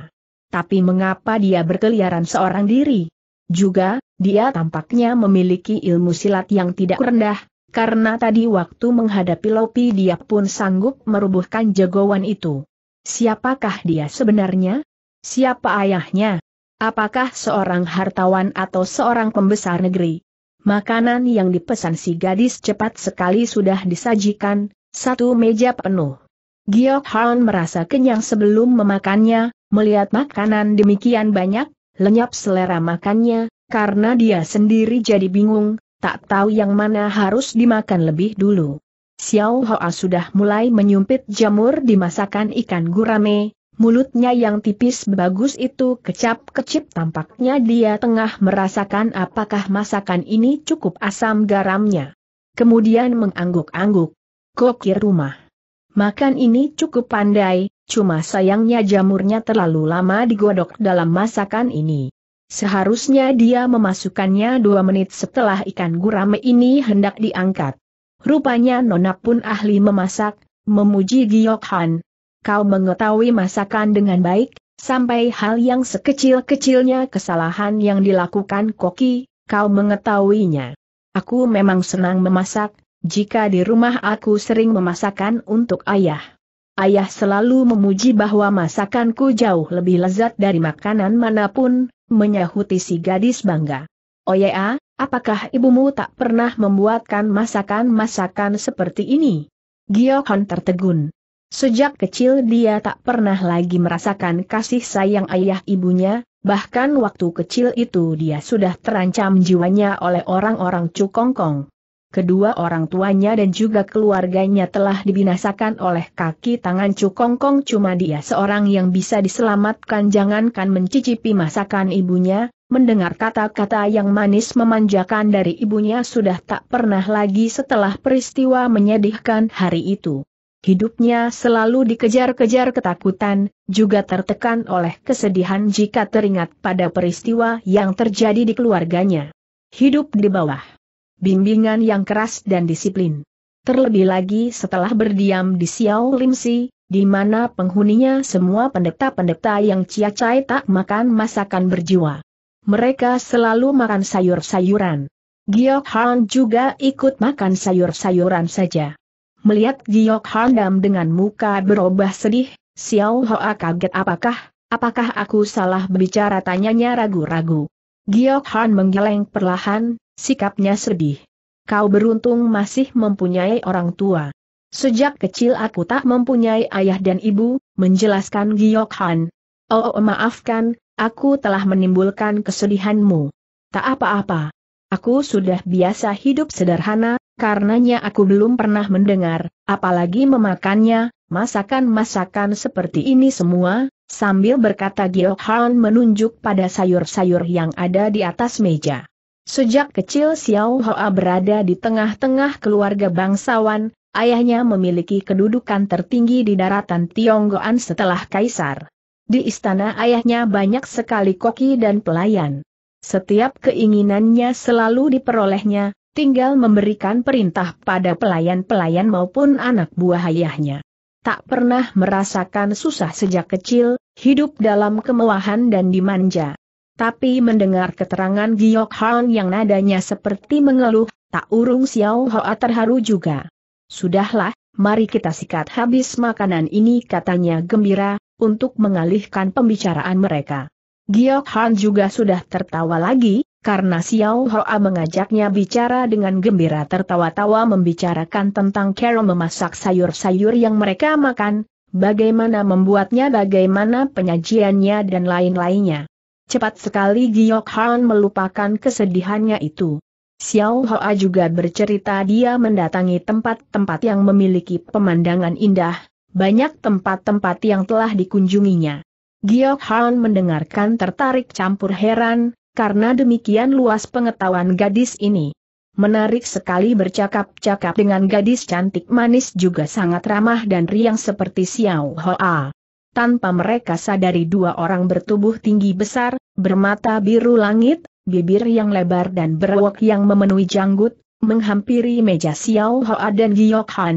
Tapi mengapa dia berkeliaran seorang diri? Juga, dia tampaknya memiliki ilmu silat yang tidak rendah, karena tadi waktu menghadapi Lopi dia pun sanggup merubuhkan jagoan itu. Siapakah dia sebenarnya? Siapa ayahnya? Apakah seorang hartawan atau seorang pembesar negeri? Makanan yang dipesan si gadis cepat sekali sudah disajikan, satu meja penuh. Giok Han merasa kenyang sebelum memakannya, melihat makanan demikian banyak, lenyap selera makannya, karena dia sendiri jadi bingung, tak tahu yang mana harus dimakan lebih dulu. Xiao Hoa sudah mulai menyumpit jamur di masakan ikan gurame, mulutnya yang tipis bagus itu kecap-kecip tampaknya dia tengah merasakan apakah masakan ini cukup asam garamnya. Kemudian mengangguk-angguk. Kokir rumah. Makan ini cukup pandai, cuma sayangnya jamurnya terlalu lama digodok dalam masakan ini. Seharusnya dia memasukkannya dua menit setelah ikan gurame ini hendak diangkat. Rupanya Nona pun ahli memasak, memuji Giyok Han. Kau mengetahui masakan dengan baik, sampai hal yang sekecil-kecilnya kesalahan yang dilakukan Koki, kau mengetahuinya. Aku memang senang memasak, jika di rumah aku sering memasakan untuk ayah. Ayah selalu memuji bahwa masakanku jauh lebih lezat dari makanan manapun, menyahuti si gadis bangga. Oh ya, apakah ibumu tak pernah membuatkan masakan-masakan seperti ini? Giokon tertegun. Sejak kecil dia tak pernah lagi merasakan kasih sayang ayah ibunya, bahkan waktu kecil itu dia sudah terancam jiwanya oleh orang-orang Cukongkong kedua orang tuanya dan juga keluarganya telah dibinasakan oleh kaki tangan Cukongkong cuma dia seorang yang bisa diselamatkan jangankan mencicipi masakan ibunya, mendengar kata-kata yang manis memanjakan dari ibunya sudah tak pernah lagi setelah peristiwa menyedihkan hari itu. Hidupnya selalu dikejar-kejar ketakutan, juga tertekan oleh kesedihan jika teringat pada peristiwa yang terjadi di keluarganya. Hidup di bawah bimbingan yang keras dan disiplin. Terlebih lagi setelah berdiam di Xiao Limsi, di mana penghuninya semua pendeta-pendeta yang ciacai tak makan masakan berjiwa. Mereka selalu makan sayur-sayuran. Giok Han juga ikut makan sayur-sayuran saja. Melihat Giok Han Dam dengan muka berubah sedih, Xiao Hoa kaget apakah, apakah aku salah berbicara tanyanya ragu-ragu. Giok Han menggeleng perlahan, Sikapnya sedih. Kau beruntung masih mempunyai orang tua. Sejak kecil aku tak mempunyai ayah dan ibu, menjelaskan Giok Han. Oh, oh maafkan, aku telah menimbulkan kesedihanmu. Tak apa-apa. Aku sudah biasa hidup sederhana, karenanya aku belum pernah mendengar, apalagi memakannya, masakan-masakan seperti ini semua, sambil berkata Giok Han menunjuk pada sayur-sayur yang ada di atas meja. Sejak kecil Xiao Hoa berada di tengah-tengah keluarga bangsawan, ayahnya memiliki kedudukan tertinggi di daratan Tionggoan setelah kaisar. Di istana ayahnya banyak sekali koki dan pelayan. Setiap keinginannya selalu diperolehnya, tinggal memberikan perintah pada pelayan-pelayan maupun anak buah ayahnya. Tak pernah merasakan susah sejak kecil, hidup dalam kemewahan dan dimanja. Tapi mendengar keterangan Giok Han yang nadanya seperti mengeluh, tak urung Xiao Hoa terharu juga. Sudahlah, mari kita sikat habis makanan ini katanya gembira, untuk mengalihkan pembicaraan mereka. Giok Han juga sudah tertawa lagi, karena Xiao Hoa mengajaknya bicara dengan gembira tertawa-tawa membicarakan tentang cara memasak sayur-sayur yang mereka makan, bagaimana membuatnya bagaimana penyajiannya dan lain-lainnya. Cepat sekali Giok Han melupakan kesedihannya itu. Xiao Hoa juga bercerita dia mendatangi tempat-tempat yang memiliki pemandangan indah, banyak tempat-tempat yang telah dikunjunginya. Giok Han mendengarkan tertarik campur heran, karena demikian luas pengetahuan gadis ini. Menarik sekali bercakap-cakap dengan gadis cantik manis juga sangat ramah dan riang seperti Xiao Hoa tanpa mereka sadari dua orang bertubuh tinggi besar, bermata biru langit, bibir yang lebar dan berwok yang memenuhi janggut, menghampiri meja Xiao Hoa dan Giok Han.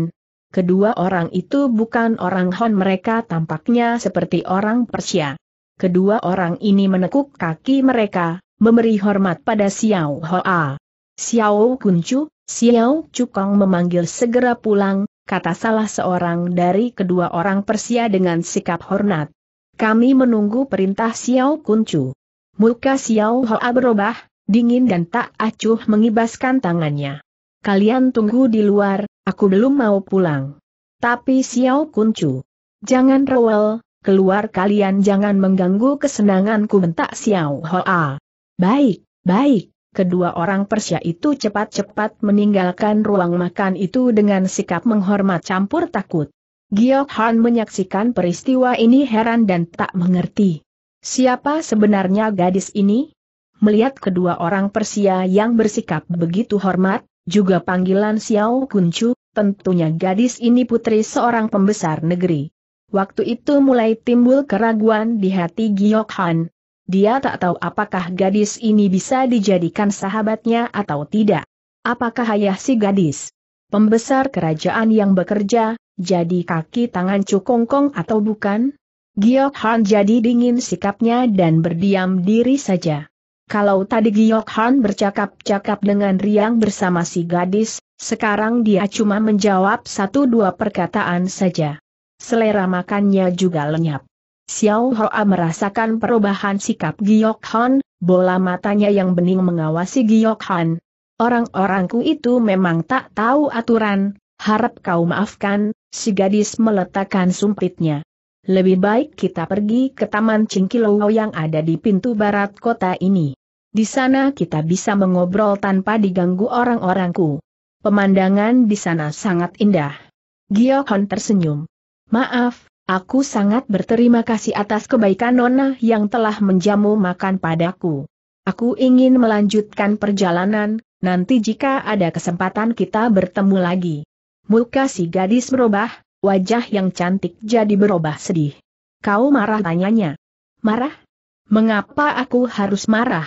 Kedua orang itu bukan orang Hon mereka tampaknya seperti orang Persia. Kedua orang ini menekuk kaki mereka, memberi hormat pada Xiao Hoa. Xiao Kuncu, Xiao Cukong memanggil segera pulang, kata salah seorang dari kedua orang Persia dengan sikap hormat. Kami menunggu perintah Xiao Kuncu. Muka Xiao Hoa berubah, dingin dan tak acuh mengibaskan tangannya. Kalian tunggu di luar, aku belum mau pulang. Tapi Xiao Kuncu. Jangan rewel, keluar kalian jangan mengganggu kesenanganku bentak Xiao Hoa. Baik, baik, kedua orang Persia itu cepat-cepat meninggalkan ruang makan itu dengan sikap menghormat campur takut. Giok Han menyaksikan peristiwa ini heran dan tak mengerti. Siapa sebenarnya gadis ini? Melihat kedua orang Persia yang bersikap begitu hormat, juga panggilan Xiao Kuncu, tentunya gadis ini putri seorang pembesar negeri. Waktu itu mulai timbul keraguan di hati Giok Han, dia tak tahu apakah gadis ini bisa dijadikan sahabatnya atau tidak. Apakah ayah si gadis? Pembesar kerajaan yang bekerja, jadi kaki tangan Cukongkong atau bukan? Giok Han jadi dingin sikapnya dan berdiam diri saja. Kalau tadi Giok Han bercakap-cakap dengan Riang bersama si gadis, sekarang dia cuma menjawab satu dua perkataan saja. Selera makannya juga lenyap. Xiao Hoa merasakan perubahan sikap Giok Han, bola matanya yang bening mengawasi Giok Han. Orang-orangku itu memang tak tahu aturan, harap kau maafkan, si gadis meletakkan sumpitnya. Lebih baik kita pergi ke Taman Cingkilau yang ada di pintu barat kota ini. Di sana kita bisa mengobrol tanpa diganggu orang-orangku. Pemandangan di sana sangat indah. Giok Han tersenyum. Maaf, Aku sangat berterima kasih atas kebaikan Nona yang telah menjamu makan padaku. Aku ingin melanjutkan perjalanan, nanti jika ada kesempatan kita bertemu lagi. Muka si gadis berubah, wajah yang cantik jadi berubah sedih. Kau marah tanyanya. Marah? Mengapa aku harus marah?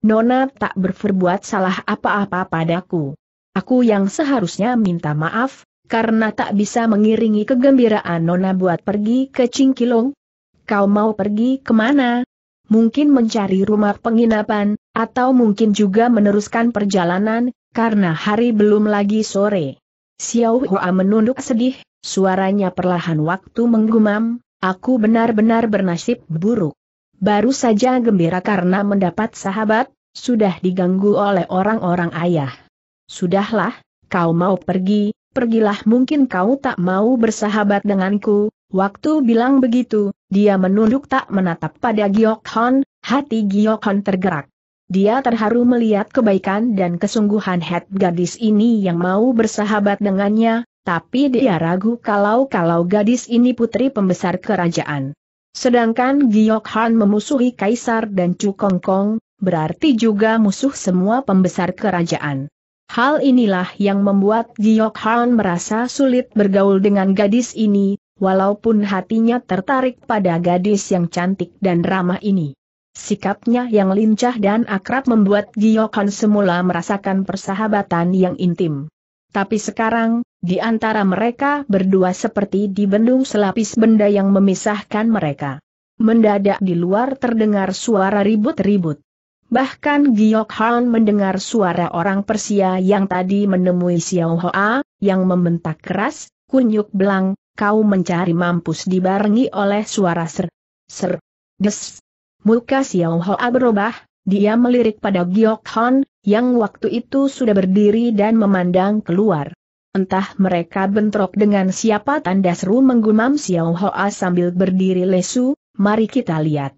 Nona tak berperbuat salah apa-apa padaku. Aku yang seharusnya minta maaf, karena tak bisa mengiringi kegembiraan Nona buat pergi ke Cingkilong? Kau mau pergi kemana? Mungkin mencari rumah penginapan, atau mungkin juga meneruskan perjalanan, karena hari belum lagi sore. Xiao Hua menunduk sedih, suaranya perlahan waktu menggumam, aku benar-benar bernasib buruk. Baru saja gembira karena mendapat sahabat, sudah diganggu oleh orang-orang ayah. Sudahlah, kau mau pergi, pergilah mungkin kau tak mau bersahabat denganku. Waktu bilang begitu, dia menunduk tak menatap pada Giok Hon, hati Giok Hon tergerak. Dia terharu melihat kebaikan dan kesungguhan head gadis ini yang mau bersahabat dengannya, tapi dia ragu kalau-kalau gadis ini putri pembesar kerajaan. Sedangkan Giok Han memusuhi Kaisar dan Chu Kong Kong, berarti juga musuh semua pembesar kerajaan. Hal inilah yang membuat Giok Han merasa sulit bergaul dengan gadis ini, walaupun hatinya tertarik pada gadis yang cantik dan ramah ini. Sikapnya yang lincah dan akrab membuat Giok Han semula merasakan persahabatan yang intim. Tapi sekarang, di antara mereka berdua seperti dibendung selapis benda yang memisahkan mereka. Mendadak di luar terdengar suara ribut-ribut. Bahkan Giok Han mendengar suara orang Persia yang tadi menemui Xiao Hoa, yang membentak keras, kunyuk belang, kau mencari mampus dibarengi oleh suara ser. Ser. Des. Muka Xiao Hoa berubah, dia melirik pada Giok Han, yang waktu itu sudah berdiri dan memandang keluar. Entah mereka bentrok dengan siapa tanda seru menggumam Xiao Hoa sambil berdiri lesu, mari kita lihat.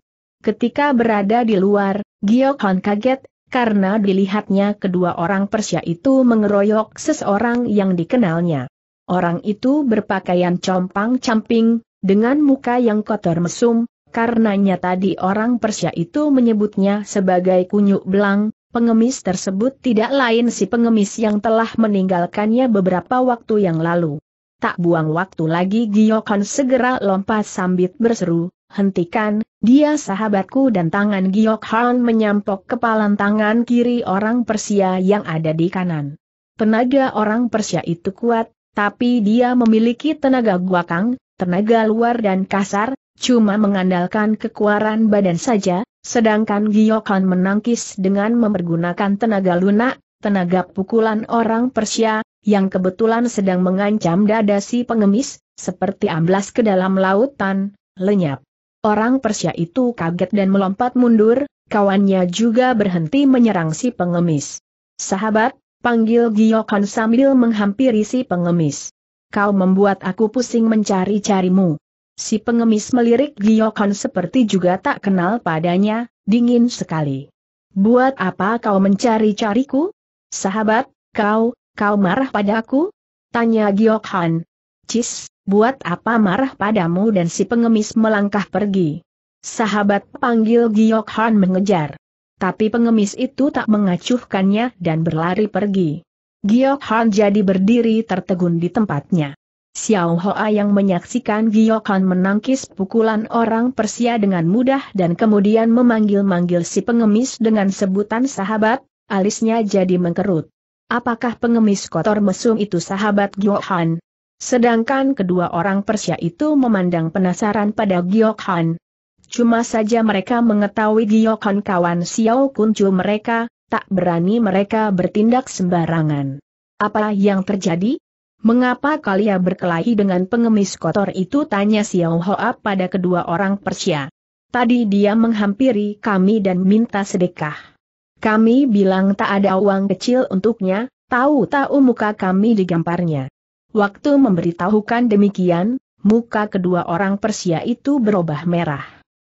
Ketika berada di luar, Giok kaget, karena dilihatnya kedua orang Persia itu mengeroyok seseorang yang dikenalnya. Orang itu berpakaian compang-camping, dengan muka yang kotor mesum, karenanya tadi orang Persia itu menyebutnya sebagai kunyuk belang, pengemis tersebut tidak lain si pengemis yang telah meninggalkannya beberapa waktu yang lalu. Tak buang waktu lagi Giokon segera lompat sambit berseru, hentikan, dia sahabatku dan tangan Giok Han menyampok kepalan tangan kiri orang Persia yang ada di kanan. Tenaga orang Persia itu kuat, tapi dia memiliki tenaga guakang, tenaga luar dan kasar, cuma mengandalkan kekuaran badan saja, sedangkan Giok Han menangkis dengan mempergunakan tenaga lunak, tenaga pukulan orang Persia, yang kebetulan sedang mengancam dada si pengemis, seperti amblas ke dalam lautan, lenyap. Orang Persia itu kaget dan melompat mundur, kawannya juga berhenti menyerang si pengemis. Sahabat, panggil Giyokan sambil menghampiri si pengemis. Kau membuat aku pusing mencari-carimu. Si pengemis melirik Giyokan seperti juga tak kenal padanya, dingin sekali. Buat apa kau mencari-cariku? Sahabat, kau, kau marah padaku? Tanya Giyokan. Cis, buat apa marah padamu dan si pengemis melangkah pergi. Sahabat panggil Giok Han mengejar. Tapi pengemis itu tak mengacuhkannya dan berlari pergi. Giok Han jadi berdiri tertegun di tempatnya. Xiao Hoa yang menyaksikan Giok Han menangkis pukulan orang Persia dengan mudah dan kemudian memanggil-manggil si pengemis dengan sebutan sahabat, alisnya jadi mengkerut. Apakah pengemis kotor mesum itu sahabat Giok Han? Sedangkan kedua orang Persia itu memandang penasaran pada Giok Han. Cuma saja mereka mengetahui Giok Han kawan Xiao Kuncu mereka, tak berani mereka bertindak sembarangan. Apa yang terjadi? Mengapa kalian berkelahi dengan pengemis kotor itu? Tanya Xiao Hoa pada kedua orang Persia. Tadi dia menghampiri kami dan minta sedekah. Kami bilang tak ada uang kecil untuknya, tahu-tahu muka kami digamparnya. Waktu memberitahukan demikian, muka kedua orang Persia itu berubah merah.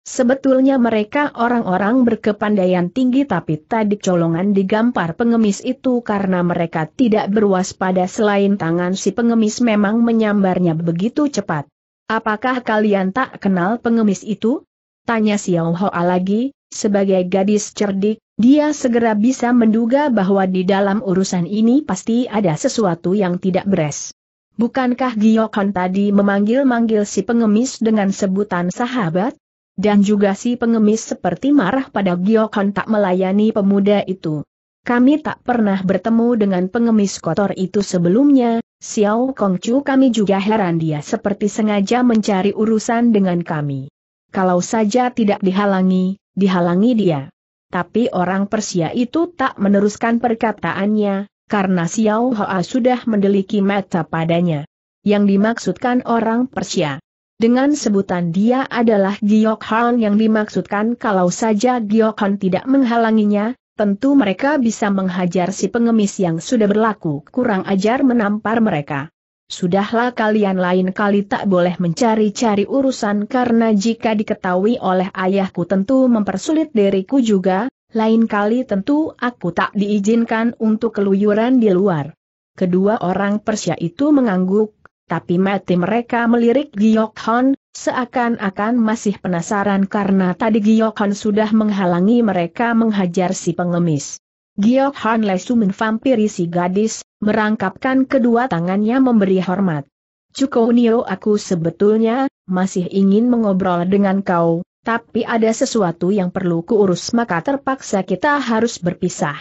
Sebetulnya mereka orang-orang berkepandaian tinggi tapi tadi colongan digampar pengemis itu karena mereka tidak berwaspada selain tangan si pengemis memang menyambarnya begitu cepat. Apakah kalian tak kenal pengemis itu? Tanya Xiao Hoa lagi, sebagai gadis cerdik, dia segera bisa menduga bahwa di dalam urusan ini pasti ada sesuatu yang tidak beres. Bukankah Giyokon tadi memanggil-manggil si pengemis dengan sebutan sahabat? Dan juga si pengemis seperti marah pada Giyokon tak melayani pemuda itu. Kami tak pernah bertemu dengan pengemis kotor itu sebelumnya, Xiao Kongcu kami juga heran dia seperti sengaja mencari urusan dengan kami. Kalau saja tidak dihalangi, dihalangi dia. Tapi orang Persia itu tak meneruskan perkataannya, karena Xiao Hoa sudah mendeliki mata padanya. Yang dimaksudkan orang Persia. Dengan sebutan dia adalah Giok Han yang dimaksudkan kalau saja Giok Han tidak menghalanginya, tentu mereka bisa menghajar si pengemis yang sudah berlaku kurang ajar menampar mereka. Sudahlah kalian lain kali tak boleh mencari-cari urusan karena jika diketahui oleh ayahku tentu mempersulit diriku juga, lain kali tentu aku tak diizinkan untuk keluyuran di luar. Kedua orang Persia itu mengangguk, tapi mati mereka melirik Giyokhon, seakan-akan masih penasaran karena tadi Giyokhon sudah menghalangi mereka menghajar si pengemis. Giyokhon lesu menvampiri si gadis, merangkapkan kedua tangannya memberi hormat. Cukonio aku sebetulnya, masih ingin mengobrol dengan kau, tapi ada sesuatu yang perlu kuurus maka terpaksa kita harus berpisah.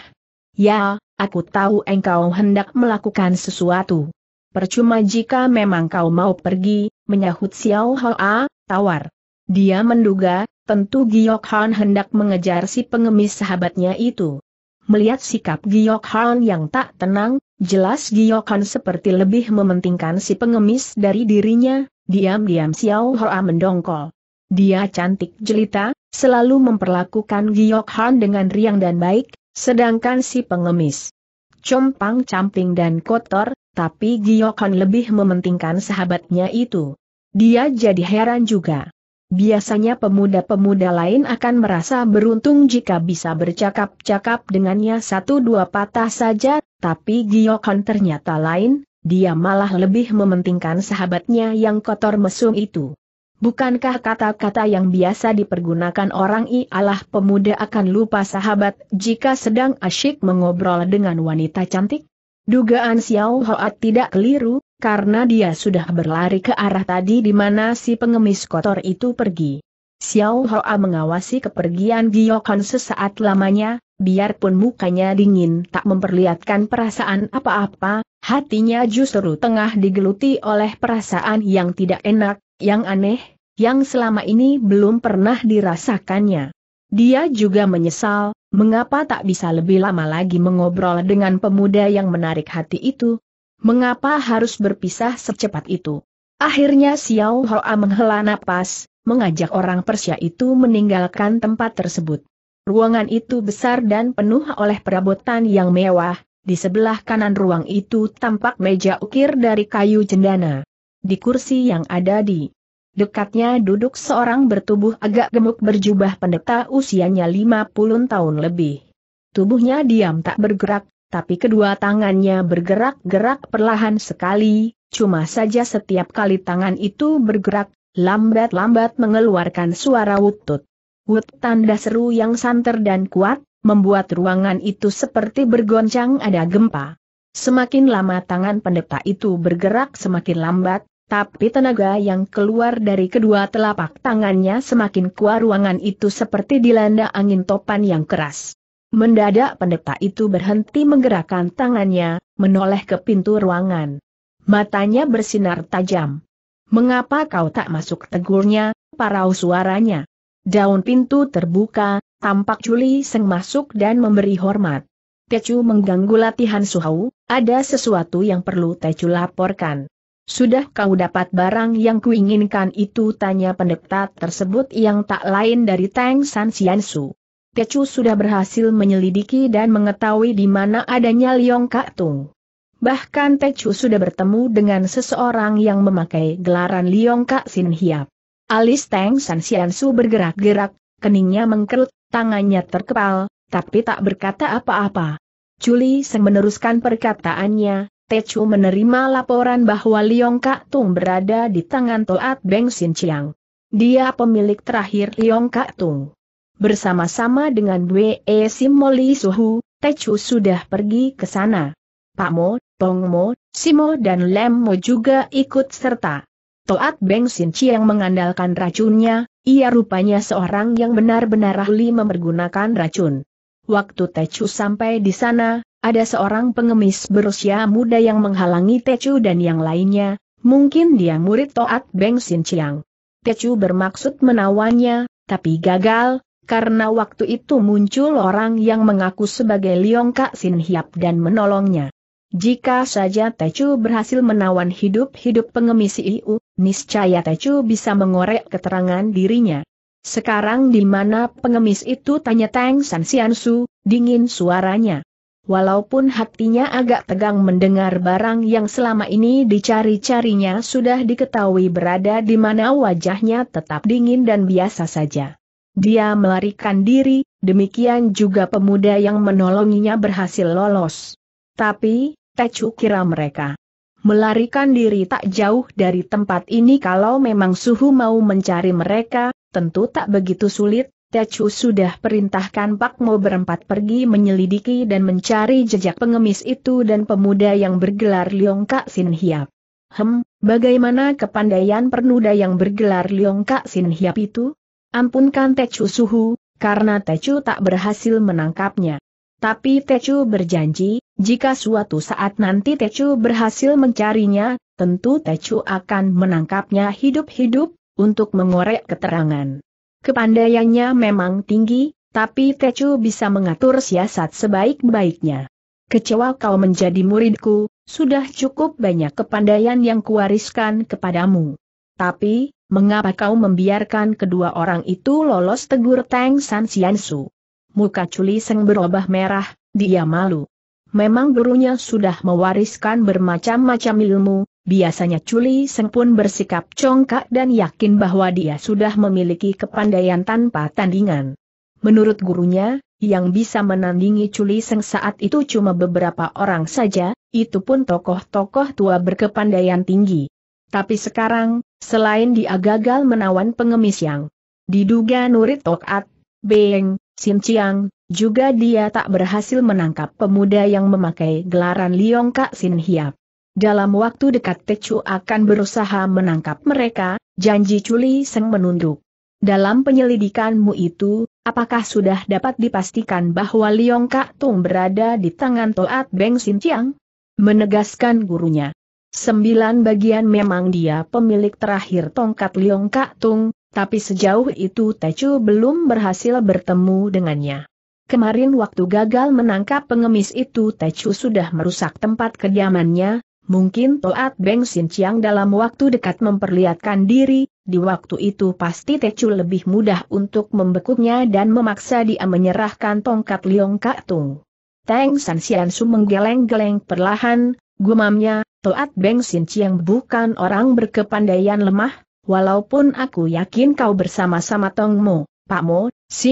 Ya, aku tahu engkau hendak melakukan sesuatu. Percuma jika memang kau mau pergi, menyahut Xiao Hoa, tawar. Dia menduga, tentu Giok Han hendak mengejar si pengemis sahabatnya itu. Melihat sikap Giok Han yang tak tenang, jelas Giok Han seperti lebih mementingkan si pengemis dari dirinya, diam-diam Xiao Hoa mendongkol. Dia cantik jelita, selalu memperlakukan Giok Han dengan riang dan baik, sedangkan si pengemis compang camping dan kotor, tapi Giok Han lebih mementingkan sahabatnya itu. Dia jadi heran juga. Biasanya pemuda-pemuda lain akan merasa beruntung jika bisa bercakap-cakap dengannya satu dua patah saja, tapi Giok Han ternyata lain, dia malah lebih mementingkan sahabatnya yang kotor mesum itu. Bukankah kata-kata yang biasa dipergunakan orang ialah pemuda akan lupa sahabat jika sedang asyik mengobrol dengan wanita cantik? Dugaan Xiao Hoat tidak keliru, karena dia sudah berlari ke arah tadi di mana si pengemis kotor itu pergi. Xiao Hoa mengawasi kepergian Giyokon sesaat lamanya, biarpun mukanya dingin tak memperlihatkan perasaan apa-apa, hatinya justru tengah digeluti oleh perasaan yang tidak enak, yang aneh, yang selama ini belum pernah dirasakannya. Dia juga menyesal, mengapa tak bisa lebih lama lagi mengobrol dengan pemuda yang menarik hati itu? Mengapa harus berpisah secepat itu? Akhirnya Xiao Hoa menghela napas, mengajak orang Persia itu meninggalkan tempat tersebut. Ruangan itu besar dan penuh oleh perabotan yang mewah, di sebelah kanan ruang itu tampak meja ukir dari kayu cendana. Di kursi yang ada di dekatnya duduk seorang bertubuh agak gemuk berjubah pendeta usianya 50 tahun lebih. Tubuhnya diam tak bergerak, tapi kedua tangannya bergerak-gerak perlahan sekali, cuma saja setiap kali tangan itu bergerak, lambat-lambat mengeluarkan suara wutut. Wut tanda seru yang santer dan kuat, membuat ruangan itu seperti bergoncang ada gempa. Semakin lama tangan pendeta itu bergerak semakin lambat, tapi tenaga yang keluar dari kedua telapak tangannya semakin kuat ruangan itu seperti dilanda angin topan yang keras. Mendadak pendeta itu berhenti menggerakkan tangannya, menoleh ke pintu ruangan. Matanya bersinar tajam. Mengapa kau tak masuk tegurnya, parau suaranya. Daun pintu terbuka, tampak Juli Seng masuk dan memberi hormat. Tecu mengganggu latihan Suhau, ada sesuatu yang perlu Tecu laporkan. Sudah kau dapat barang yang kuinginkan itu tanya pendeta tersebut yang tak lain dari Tang San Xiansu. Techu sudah berhasil menyelidiki dan mengetahui di mana adanya Liong Katung. Bahkan Techu sudah bertemu dengan seseorang yang memakai gelaran Liong Kak Sin Hiap. Alis Tang San Xiansu bergerak-gerak, keningnya mengkerut, tangannya terkepal, tapi tak berkata apa-apa. Culi Seng meneruskan perkataannya, Techu menerima laporan bahwa Liong Kak Tung berada di tangan Toat Beng Sin Chiang. Dia pemilik terakhir Liong Kak Tung. Bersama-sama dengan Bwe Simoli Suhu, Techu sudah pergi ke sana. Pak Mo, Tong Mo, Simo dan Lem Mo juga ikut serta. Toat Beng Sin Chiang mengandalkan racunnya, ia rupanya seorang yang benar-benar ahli mempergunakan racun. Waktu Techu sampai di sana, ada seorang pengemis berusia muda yang menghalangi Techu dan yang lainnya, mungkin dia murid Toat Beng Sin Chiang. Techu bermaksud menawannya, tapi gagal, karena waktu itu muncul orang yang mengaku sebagai Liong Kak Sin Hiap dan menolongnya. Jika saja Techu berhasil menawan hidup-hidup pengemis Iu, niscaya Techu bisa mengorek keterangan dirinya. Sekarang di mana pengemis itu tanya Tang San Su, dingin suaranya. Walaupun hatinya agak tegang mendengar barang yang selama ini dicari-carinya sudah diketahui berada di mana wajahnya tetap dingin dan biasa saja. Dia melarikan diri, demikian juga pemuda yang menolonginya berhasil lolos. Tapi, Tecu kira mereka melarikan diri tak jauh dari tempat ini kalau memang suhu mau mencari mereka, tentu tak begitu sulit, Tecu sudah perintahkan Pak Mo berempat pergi menyelidiki dan mencari jejak pengemis itu dan pemuda yang bergelar Liong Kak Sin Hiap. Hem, bagaimana kepandaian pernuda yang bergelar Liong Kak Sin Hiap itu? Ampunkan Tecu Suhu, karena Tecu tak berhasil menangkapnya. Tapi Tecu berjanji, jika suatu saat nanti Tecu berhasil mencarinya, tentu Tecu akan menangkapnya hidup-hidup, untuk mengorek keterangan. Kepandaiannya memang tinggi, tapi Tecu bisa mengatur siasat sebaik-baiknya. Kecewa kau menjadi muridku, sudah cukup banyak kepandaian yang kuwariskan kepadamu. Tapi, mengapa kau membiarkan kedua orang itu lolos tegur Teng San Xiansu? Muka Culi Seng berubah merah, dia malu. Memang gurunya sudah mewariskan bermacam-macam ilmu, Biasanya Culi Seng pun bersikap congkak dan yakin bahwa dia sudah memiliki kepandaian tanpa tandingan. Menurut gurunya, yang bisa menandingi Culi Seng saat itu cuma beberapa orang saja, itu pun tokoh-tokoh tua berkepandaian tinggi. Tapi sekarang, selain dia gagal menawan pengemis yang diduga Nurit Tokat, Beng, Sin Chiang, juga dia tak berhasil menangkap pemuda yang memakai gelaran Liong Kak Sin Hiap. Dalam waktu dekat Tecu akan berusaha menangkap mereka, janji Culi Seng menunduk. Dalam penyelidikanmu itu, apakah sudah dapat dipastikan bahwa Liong Kak Tung berada di tangan Toat Beng Sin Chiang? Menegaskan gurunya. Sembilan bagian memang dia pemilik terakhir tongkat Liong Kak Tung, tapi sejauh itu Tecu belum berhasil bertemu dengannya. Kemarin waktu gagal menangkap pengemis itu Tecu sudah merusak tempat kediamannya, Mungkin Toat Beng Sin Chiang dalam waktu dekat memperlihatkan diri, di waktu itu pasti Techu lebih mudah untuk membekuknya dan memaksa dia menyerahkan tongkat Liong Katung. Teng San Xian Su menggeleng-geleng perlahan, gumamnya, Toat Beng Sin Chiang bukan orang berkepandaian lemah, walaupun aku yakin kau bersama-sama Tong Mo, Si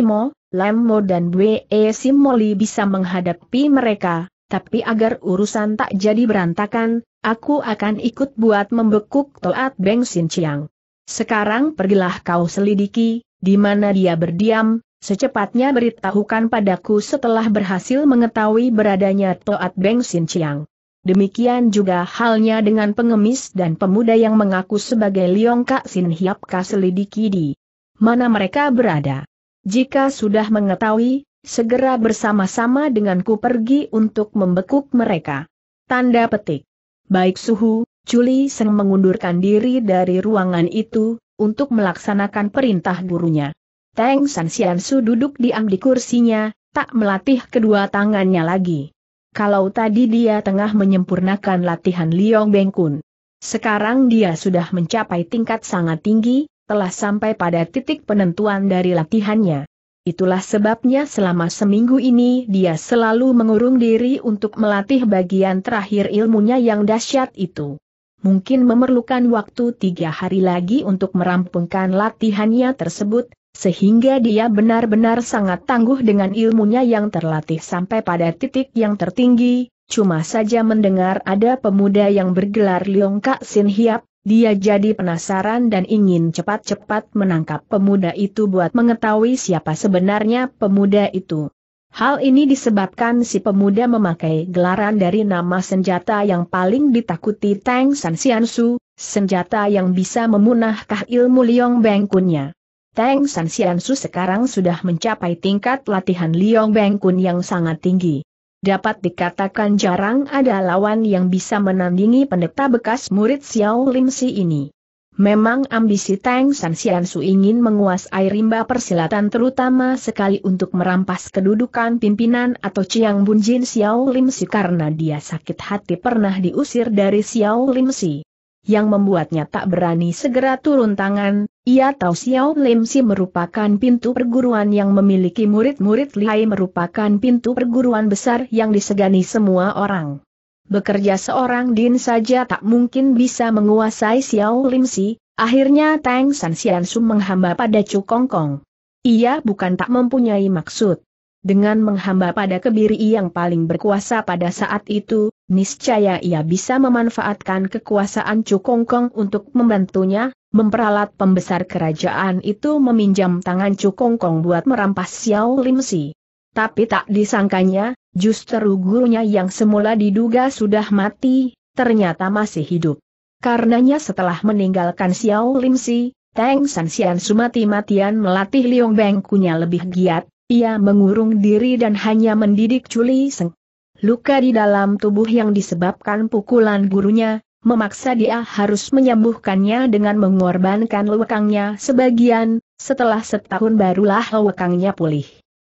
Mo, Simo, Mo dan Bwe Simoli bisa menghadapi mereka, tapi agar urusan tak jadi berantakan, aku akan ikut buat membekuk Toat Beng Sin Chiang. Sekarang pergilah kau selidiki, di mana dia berdiam, secepatnya beritahukan padaku setelah berhasil mengetahui beradanya Toat Beng Sin Chiang. Demikian juga halnya dengan pengemis dan pemuda yang mengaku sebagai Liong Kak Sin Hiap Ka selidiki di mana mereka berada. Jika sudah mengetahui, Segera bersama-sama denganku pergi untuk membekuk mereka. Tanda petik. Baik suhu, Juli Seng mengundurkan diri dari ruangan itu, untuk melaksanakan perintah gurunya. Teng San Su duduk diam di kursinya, tak melatih kedua tangannya lagi. Kalau tadi dia tengah menyempurnakan latihan Liong Bengkun. Sekarang dia sudah mencapai tingkat sangat tinggi, telah sampai pada titik penentuan dari latihannya. Itulah sebabnya selama seminggu ini dia selalu mengurung diri untuk melatih bagian terakhir ilmunya yang dahsyat itu. Mungkin memerlukan waktu tiga hari lagi untuk merampungkan latihannya tersebut, sehingga dia benar-benar sangat tangguh dengan ilmunya yang terlatih sampai pada titik yang tertinggi, cuma saja mendengar ada pemuda yang bergelar Leong Kak Sin Hiap, dia jadi penasaran dan ingin cepat-cepat menangkap pemuda itu buat mengetahui siapa sebenarnya pemuda itu. Hal ini disebabkan si pemuda memakai gelaran dari nama senjata yang paling ditakuti Tang San Xiansu, senjata yang bisa memunahkah ilmu Liong Bengkunnya. Tang San Xiansu sekarang sudah mencapai tingkat latihan Liong Bengkun yang sangat tinggi dapat dikatakan jarang ada lawan yang bisa menandingi pendeta bekas murid Xiao Lim Si ini. Memang ambisi Tang San Su ingin menguasai rimba persilatan terutama sekali untuk merampas kedudukan pimpinan atau Chiang Bunjin Xiao Lim Si karena dia sakit hati pernah diusir dari Xiao Lim Si yang membuatnya tak berani segera turun tangan, ia tahu Xiao Lim Si merupakan pintu perguruan yang memiliki murid-murid lihai merupakan pintu perguruan besar yang disegani semua orang. Bekerja seorang Din saja tak mungkin bisa menguasai Xiao Lim Si, akhirnya Tang San Xian Su menghamba pada Chu Kong Kong. Ia bukan tak mempunyai maksud. Dengan menghamba pada kebiri yang paling berkuasa pada saat itu, Niscaya ia bisa memanfaatkan kekuasaan Cukongkong untuk membantunya, memperalat pembesar kerajaan itu meminjam tangan Cukongkong buat merampas Xiao Lim Si. Tapi tak disangkanya, justru gurunya yang semula diduga sudah mati, ternyata masih hidup. Karenanya setelah meninggalkan Xiao Lim Si, Teng San Xian sumati matian melatih Liong Bengkunya lebih giat, ia mengurung diri dan hanya mendidik Chuli Seng luka di dalam tubuh yang disebabkan pukulan gurunya, memaksa dia harus menyembuhkannya dengan mengorbankan lewekangnya sebagian, setelah setahun barulah lewekangnya pulih.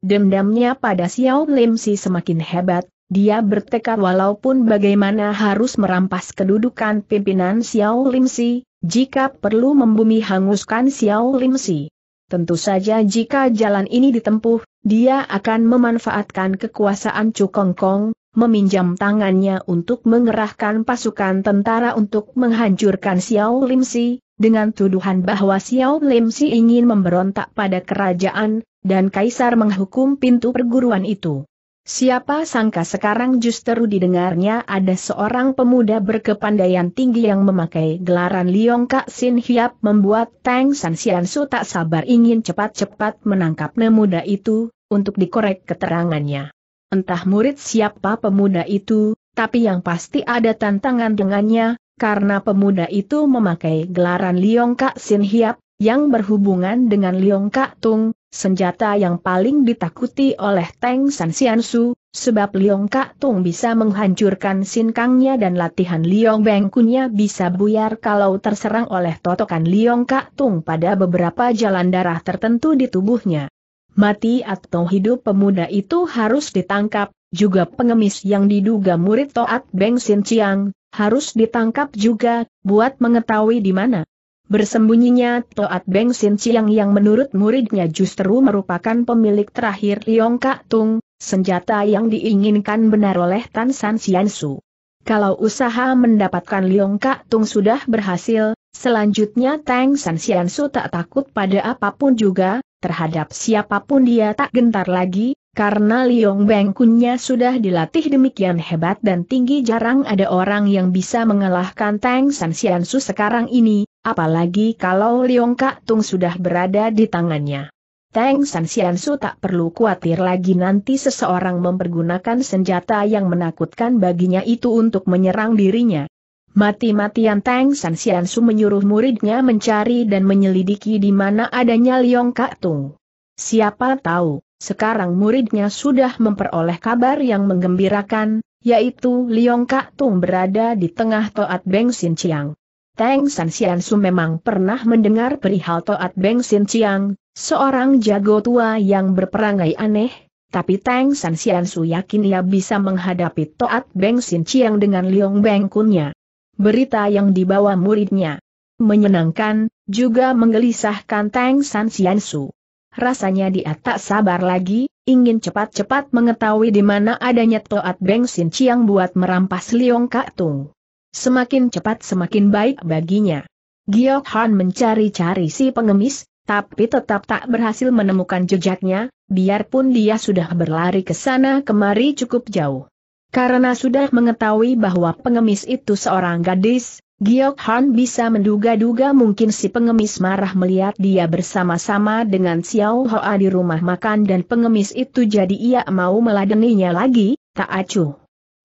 Dendamnya pada Xiao Lim Si semakin hebat, dia bertekad walaupun bagaimana harus merampas kedudukan pimpinan Xiao Lim Si, jika perlu membumi hanguskan Xiao Lim Si. Tentu saja jika jalan ini ditempuh, dia akan memanfaatkan kekuasaan Cukongkong, meminjam tangannya untuk mengerahkan pasukan tentara untuk menghancurkan Xiao Lim Si, dengan tuduhan bahwa Xiao Lim Si ingin memberontak pada kerajaan, dan Kaisar menghukum pintu perguruan itu. Siapa sangka sekarang justru didengarnya ada seorang pemuda berkepandaian tinggi yang memakai gelaran Liong Kak Sin Hiap membuat Tang San Sian Su tak sabar ingin cepat-cepat menangkap pemuda itu, untuk dikorek keterangannya. Entah murid siapa pemuda itu, tapi yang pasti ada tantangan dengannya, karena pemuda itu memakai gelaran Liong Kak Sin Hiap, yang berhubungan dengan Liong Kak Tung, senjata yang paling ditakuti oleh Teng San Su, sebab Liong Kak Tung bisa menghancurkan sinkangnya dan latihan Liong Bengkunya bisa buyar kalau terserang oleh totokan Liong Kak Tung pada beberapa jalan darah tertentu di tubuhnya. Mati atau hidup pemuda itu harus ditangkap, juga pengemis yang diduga murid Toat Beng Sin Chiang, harus ditangkap juga, buat mengetahui di mana. Bersembunyinya Toat Beng Sin Chiang yang menurut muridnya justru merupakan pemilik terakhir Liong Kak Tung, senjata yang diinginkan benar oleh Tan San Sian Su. Kalau usaha mendapatkan Liong Kak Tung sudah berhasil, selanjutnya Tang San Sian Su tak takut pada apapun juga, terhadap siapapun dia tak gentar lagi, karena Liong Beng Kunnya sudah dilatih demikian hebat dan tinggi jarang ada orang yang bisa mengalahkan Tang San Sian Su sekarang ini, Apalagi kalau Liong Kak Tung sudah berada di tangannya. Tang San Su tak perlu khawatir lagi nanti seseorang mempergunakan senjata yang menakutkan baginya itu untuk menyerang dirinya. Mati-matian Tang San Su menyuruh muridnya mencari dan menyelidiki di mana adanya Liong Kak Tung. Siapa tahu, sekarang muridnya sudah memperoleh kabar yang menggembirakan, yaitu Liong Kak Tung berada di tengah Toat Beng Sin Chiang. Tang San Xian Su memang pernah mendengar perihal Toat Beng Sin Chiang, seorang jago tua yang berperangai aneh, tapi Tang San Xian Su yakin ia bisa menghadapi Toat Beng Sin Chiang dengan Liong Beng Kunnya. Berita yang dibawa muridnya menyenangkan, juga menggelisahkan Tang San Xian Su. Rasanya dia tak sabar lagi, ingin cepat-cepat mengetahui di mana adanya Toat Beng Sin Chiang buat merampas Liong Kak Tung. Semakin cepat semakin baik baginya. Giok Han mencari-cari si pengemis, tapi tetap tak berhasil menemukan jejaknya, biarpun dia sudah berlari ke sana kemari cukup jauh. Karena sudah mengetahui bahwa pengemis itu seorang gadis, Giok Han bisa menduga-duga mungkin si pengemis marah melihat dia bersama-sama dengan Xiao Hoa di rumah makan dan pengemis itu jadi ia mau meladeninya lagi, tak acuh.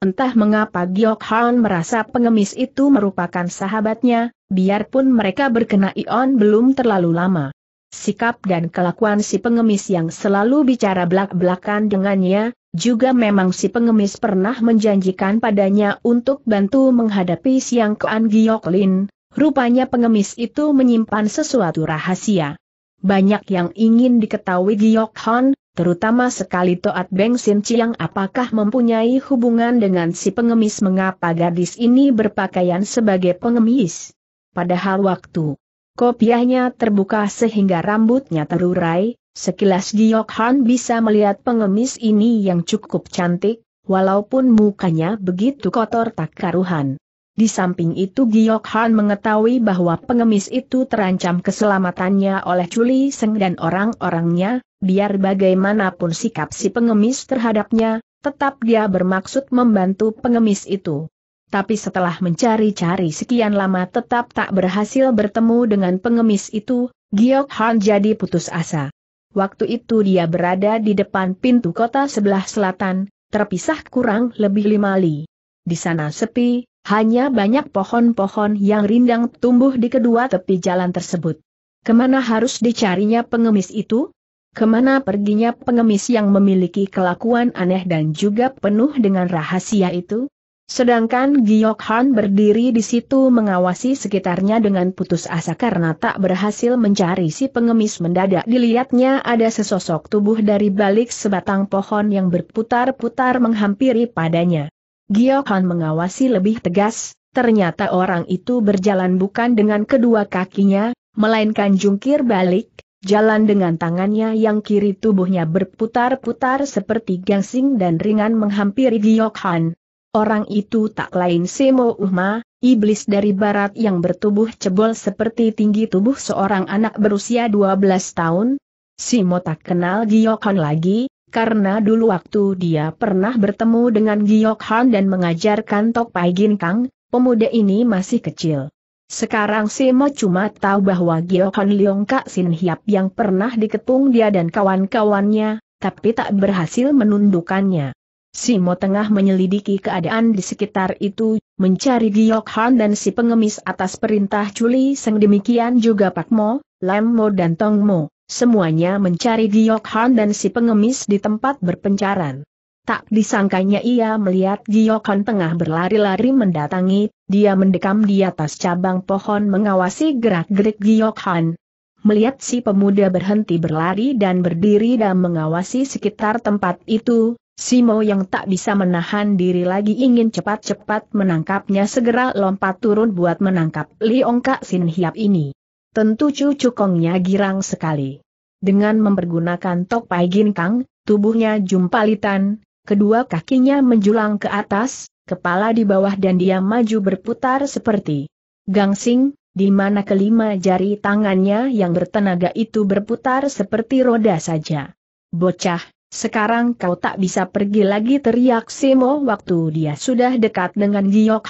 Entah mengapa Giok Han merasa pengemis itu merupakan sahabatnya, biarpun mereka berkena Ion belum terlalu lama. Sikap dan kelakuan si pengemis yang selalu bicara belak-belakan dengannya, juga memang si pengemis pernah menjanjikan padanya untuk bantu menghadapi siang Kean Giok Lin, rupanya pengemis itu menyimpan sesuatu rahasia. Banyak yang ingin diketahui Giok Han, terutama sekali Toat Beng Sin Chiang apakah mempunyai hubungan dengan si pengemis mengapa gadis ini berpakaian sebagai pengemis. Padahal waktu kopiahnya terbuka sehingga rambutnya terurai, sekilas Giok Han bisa melihat pengemis ini yang cukup cantik, walaupun mukanya begitu kotor tak karuhan. Di samping itu Giok Han mengetahui bahwa pengemis itu terancam keselamatannya oleh Chuli Seng dan orang-orangnya, biar bagaimanapun sikap si pengemis terhadapnya, tetap dia bermaksud membantu pengemis itu. Tapi setelah mencari-cari sekian lama tetap tak berhasil bertemu dengan pengemis itu, Giok Han jadi putus asa. Waktu itu dia berada di depan pintu kota sebelah selatan, terpisah kurang lebih lima li. Di sana sepi, hanya banyak pohon-pohon yang rindang tumbuh di kedua tepi jalan tersebut. Kemana harus dicarinya pengemis itu? Kemana perginya pengemis yang memiliki kelakuan aneh dan juga penuh dengan rahasia itu? Sedangkan Giok Han berdiri di situ mengawasi sekitarnya dengan putus asa karena tak berhasil mencari si pengemis mendadak dilihatnya ada sesosok tubuh dari balik sebatang pohon yang berputar-putar menghampiri padanya. Giok Han mengawasi lebih tegas, ternyata orang itu berjalan bukan dengan kedua kakinya, melainkan jungkir balik, Jalan dengan tangannya yang kiri tubuhnya berputar-putar seperti gangsing dan ringan menghampiri Giyok Han. Orang itu tak lain Semo Uma, iblis dari barat yang bertubuh cebol seperti tinggi tubuh seorang anak berusia 12 tahun. Simo tak kenal Giyok Han lagi, karena dulu waktu dia pernah bertemu dengan Giyok Han dan mengajarkan Tok Pai Gin Kang, pemuda ini masih kecil. Sekarang Simo cuma tahu bahwa Giokon Leong Kak Sin Hiap yang pernah diketung dia dan kawan-kawannya, tapi tak berhasil menundukkannya. Simo tengah menyelidiki keadaan di sekitar itu, mencari Giok Han dan si pengemis atas perintah Chuli Seng demikian juga Pak Mo, Lam Mo dan Tong Mo, semuanya mencari Giok Han dan si pengemis di tempat berpencaran. Tak disangkanya ia melihat Giyokon tengah berlari-lari mendatangi, dia mendekam di atas cabang pohon mengawasi gerak-gerik Giyokon. Melihat si pemuda berhenti berlari dan berdiri dan mengawasi sekitar tempat itu, Simo yang tak bisa menahan diri lagi ingin cepat-cepat menangkapnya segera lompat turun buat menangkap Liong Kak Sin Hiap ini. Tentu cucu kongnya girang sekali. Dengan mempergunakan tok topai ginkang, tubuhnya jumpalitan, kedua kakinya menjulang ke atas, kepala di bawah dan dia maju berputar seperti gangsing, di mana kelima jari tangannya yang bertenaga itu berputar seperti roda saja. Bocah, sekarang kau tak bisa pergi lagi teriak Simo waktu dia sudah dekat dengan Giok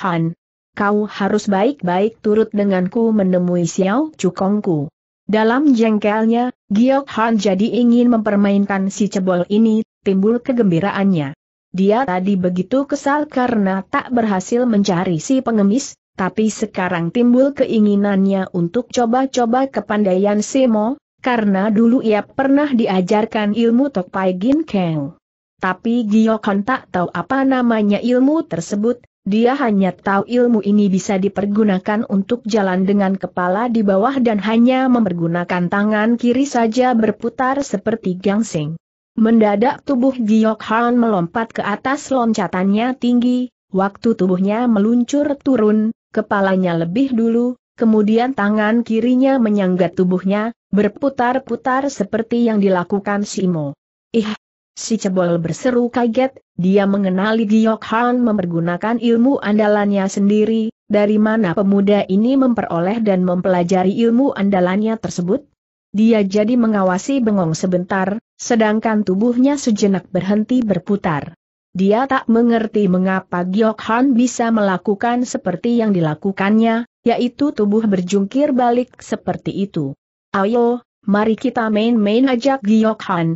Kau harus baik-baik turut denganku menemui Xiao Chukongku. Dalam jengkelnya, Giok Han jadi ingin mempermainkan si cebol ini, timbul kegembiraannya. Dia tadi begitu kesal karena tak berhasil mencari si pengemis, tapi sekarang timbul keinginannya untuk coba-coba kepandaian Semo, karena dulu ia pernah diajarkan ilmu Tokpai Gin Keng. Tapi Giokon tak tahu apa namanya ilmu tersebut, dia hanya tahu ilmu ini bisa dipergunakan untuk jalan dengan kepala di bawah dan hanya mempergunakan tangan kiri saja berputar seperti gangsing. Mendadak tubuh Giok Han melompat ke atas loncatannya tinggi, waktu tubuhnya meluncur turun, kepalanya lebih dulu, kemudian tangan kirinya menyangga tubuhnya, berputar-putar seperti yang dilakukan Simo. Ih, Si cebol berseru kaget, dia mengenali Giok Han mempergunakan ilmu andalannya sendiri, dari mana pemuda ini memperoleh dan mempelajari ilmu andalannya tersebut? Dia jadi mengawasi bengong sebentar, sedangkan tubuhnya sejenak berhenti berputar. Dia tak mengerti mengapa Giok Han bisa melakukan seperti yang dilakukannya, yaitu tubuh berjungkir balik seperti itu. Ayo, mari kita main-main ajak Giok Han,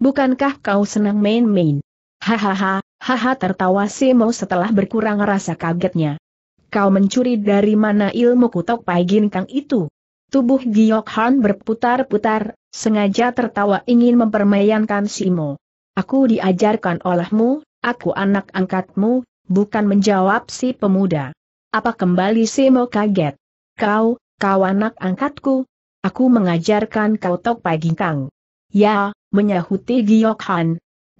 bukankah kau senang main-main? Hahaha, haha tertawa Simo setelah berkurang rasa kagetnya. Kau mencuri dari mana ilmu kutok pai Kang itu? Tubuh Giok Han berputar-putar, sengaja tertawa ingin mempermainkan Simo. Aku diajarkan olehmu, aku anak angkatmu, bukan menjawab si pemuda. Apa kembali Simo kaget? Kau, kau anak angkatku? Aku mengajarkan kau Tok Pai Kang. Ya, menyahuti Giok Han.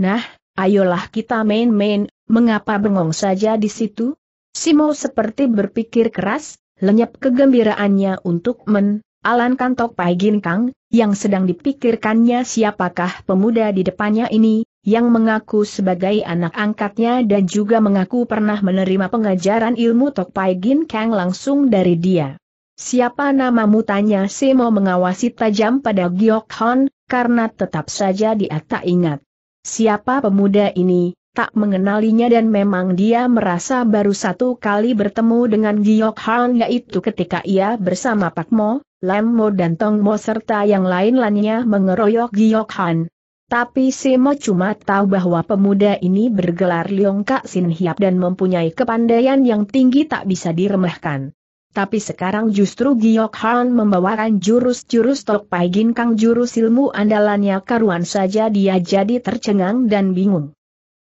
Nah, ayolah kita main-main, mengapa bengong saja di situ? Simo seperti berpikir keras, lenyap kegembiraannya untuk men, Alan Kantok Pai Kang, yang sedang dipikirkannya siapakah pemuda di depannya ini, yang mengaku sebagai anak angkatnya dan juga mengaku pernah menerima pengajaran ilmu Pai Gin Kang langsung dari dia. Siapa namamu tanya Simo mengawasi tajam pada Giok Han, karena tetap saja dia tak ingat. Siapa pemuda ini, tak mengenalinya dan memang dia merasa baru satu kali bertemu dengan Giok Han yaitu ketika ia bersama Pak Mo, Lam Mo dan Tong Mo serta yang lain-lainnya mengeroyok Giok Han. Tapi Si Mo cuma tahu bahwa pemuda ini bergelar Leong Kak Sin Hiap dan mempunyai kepandaian yang tinggi tak bisa diremehkan. Tapi sekarang justru Giok Han membawakan jurus-jurus Tok Pai Kang jurus ilmu andalannya karuan saja dia jadi tercengang dan bingung.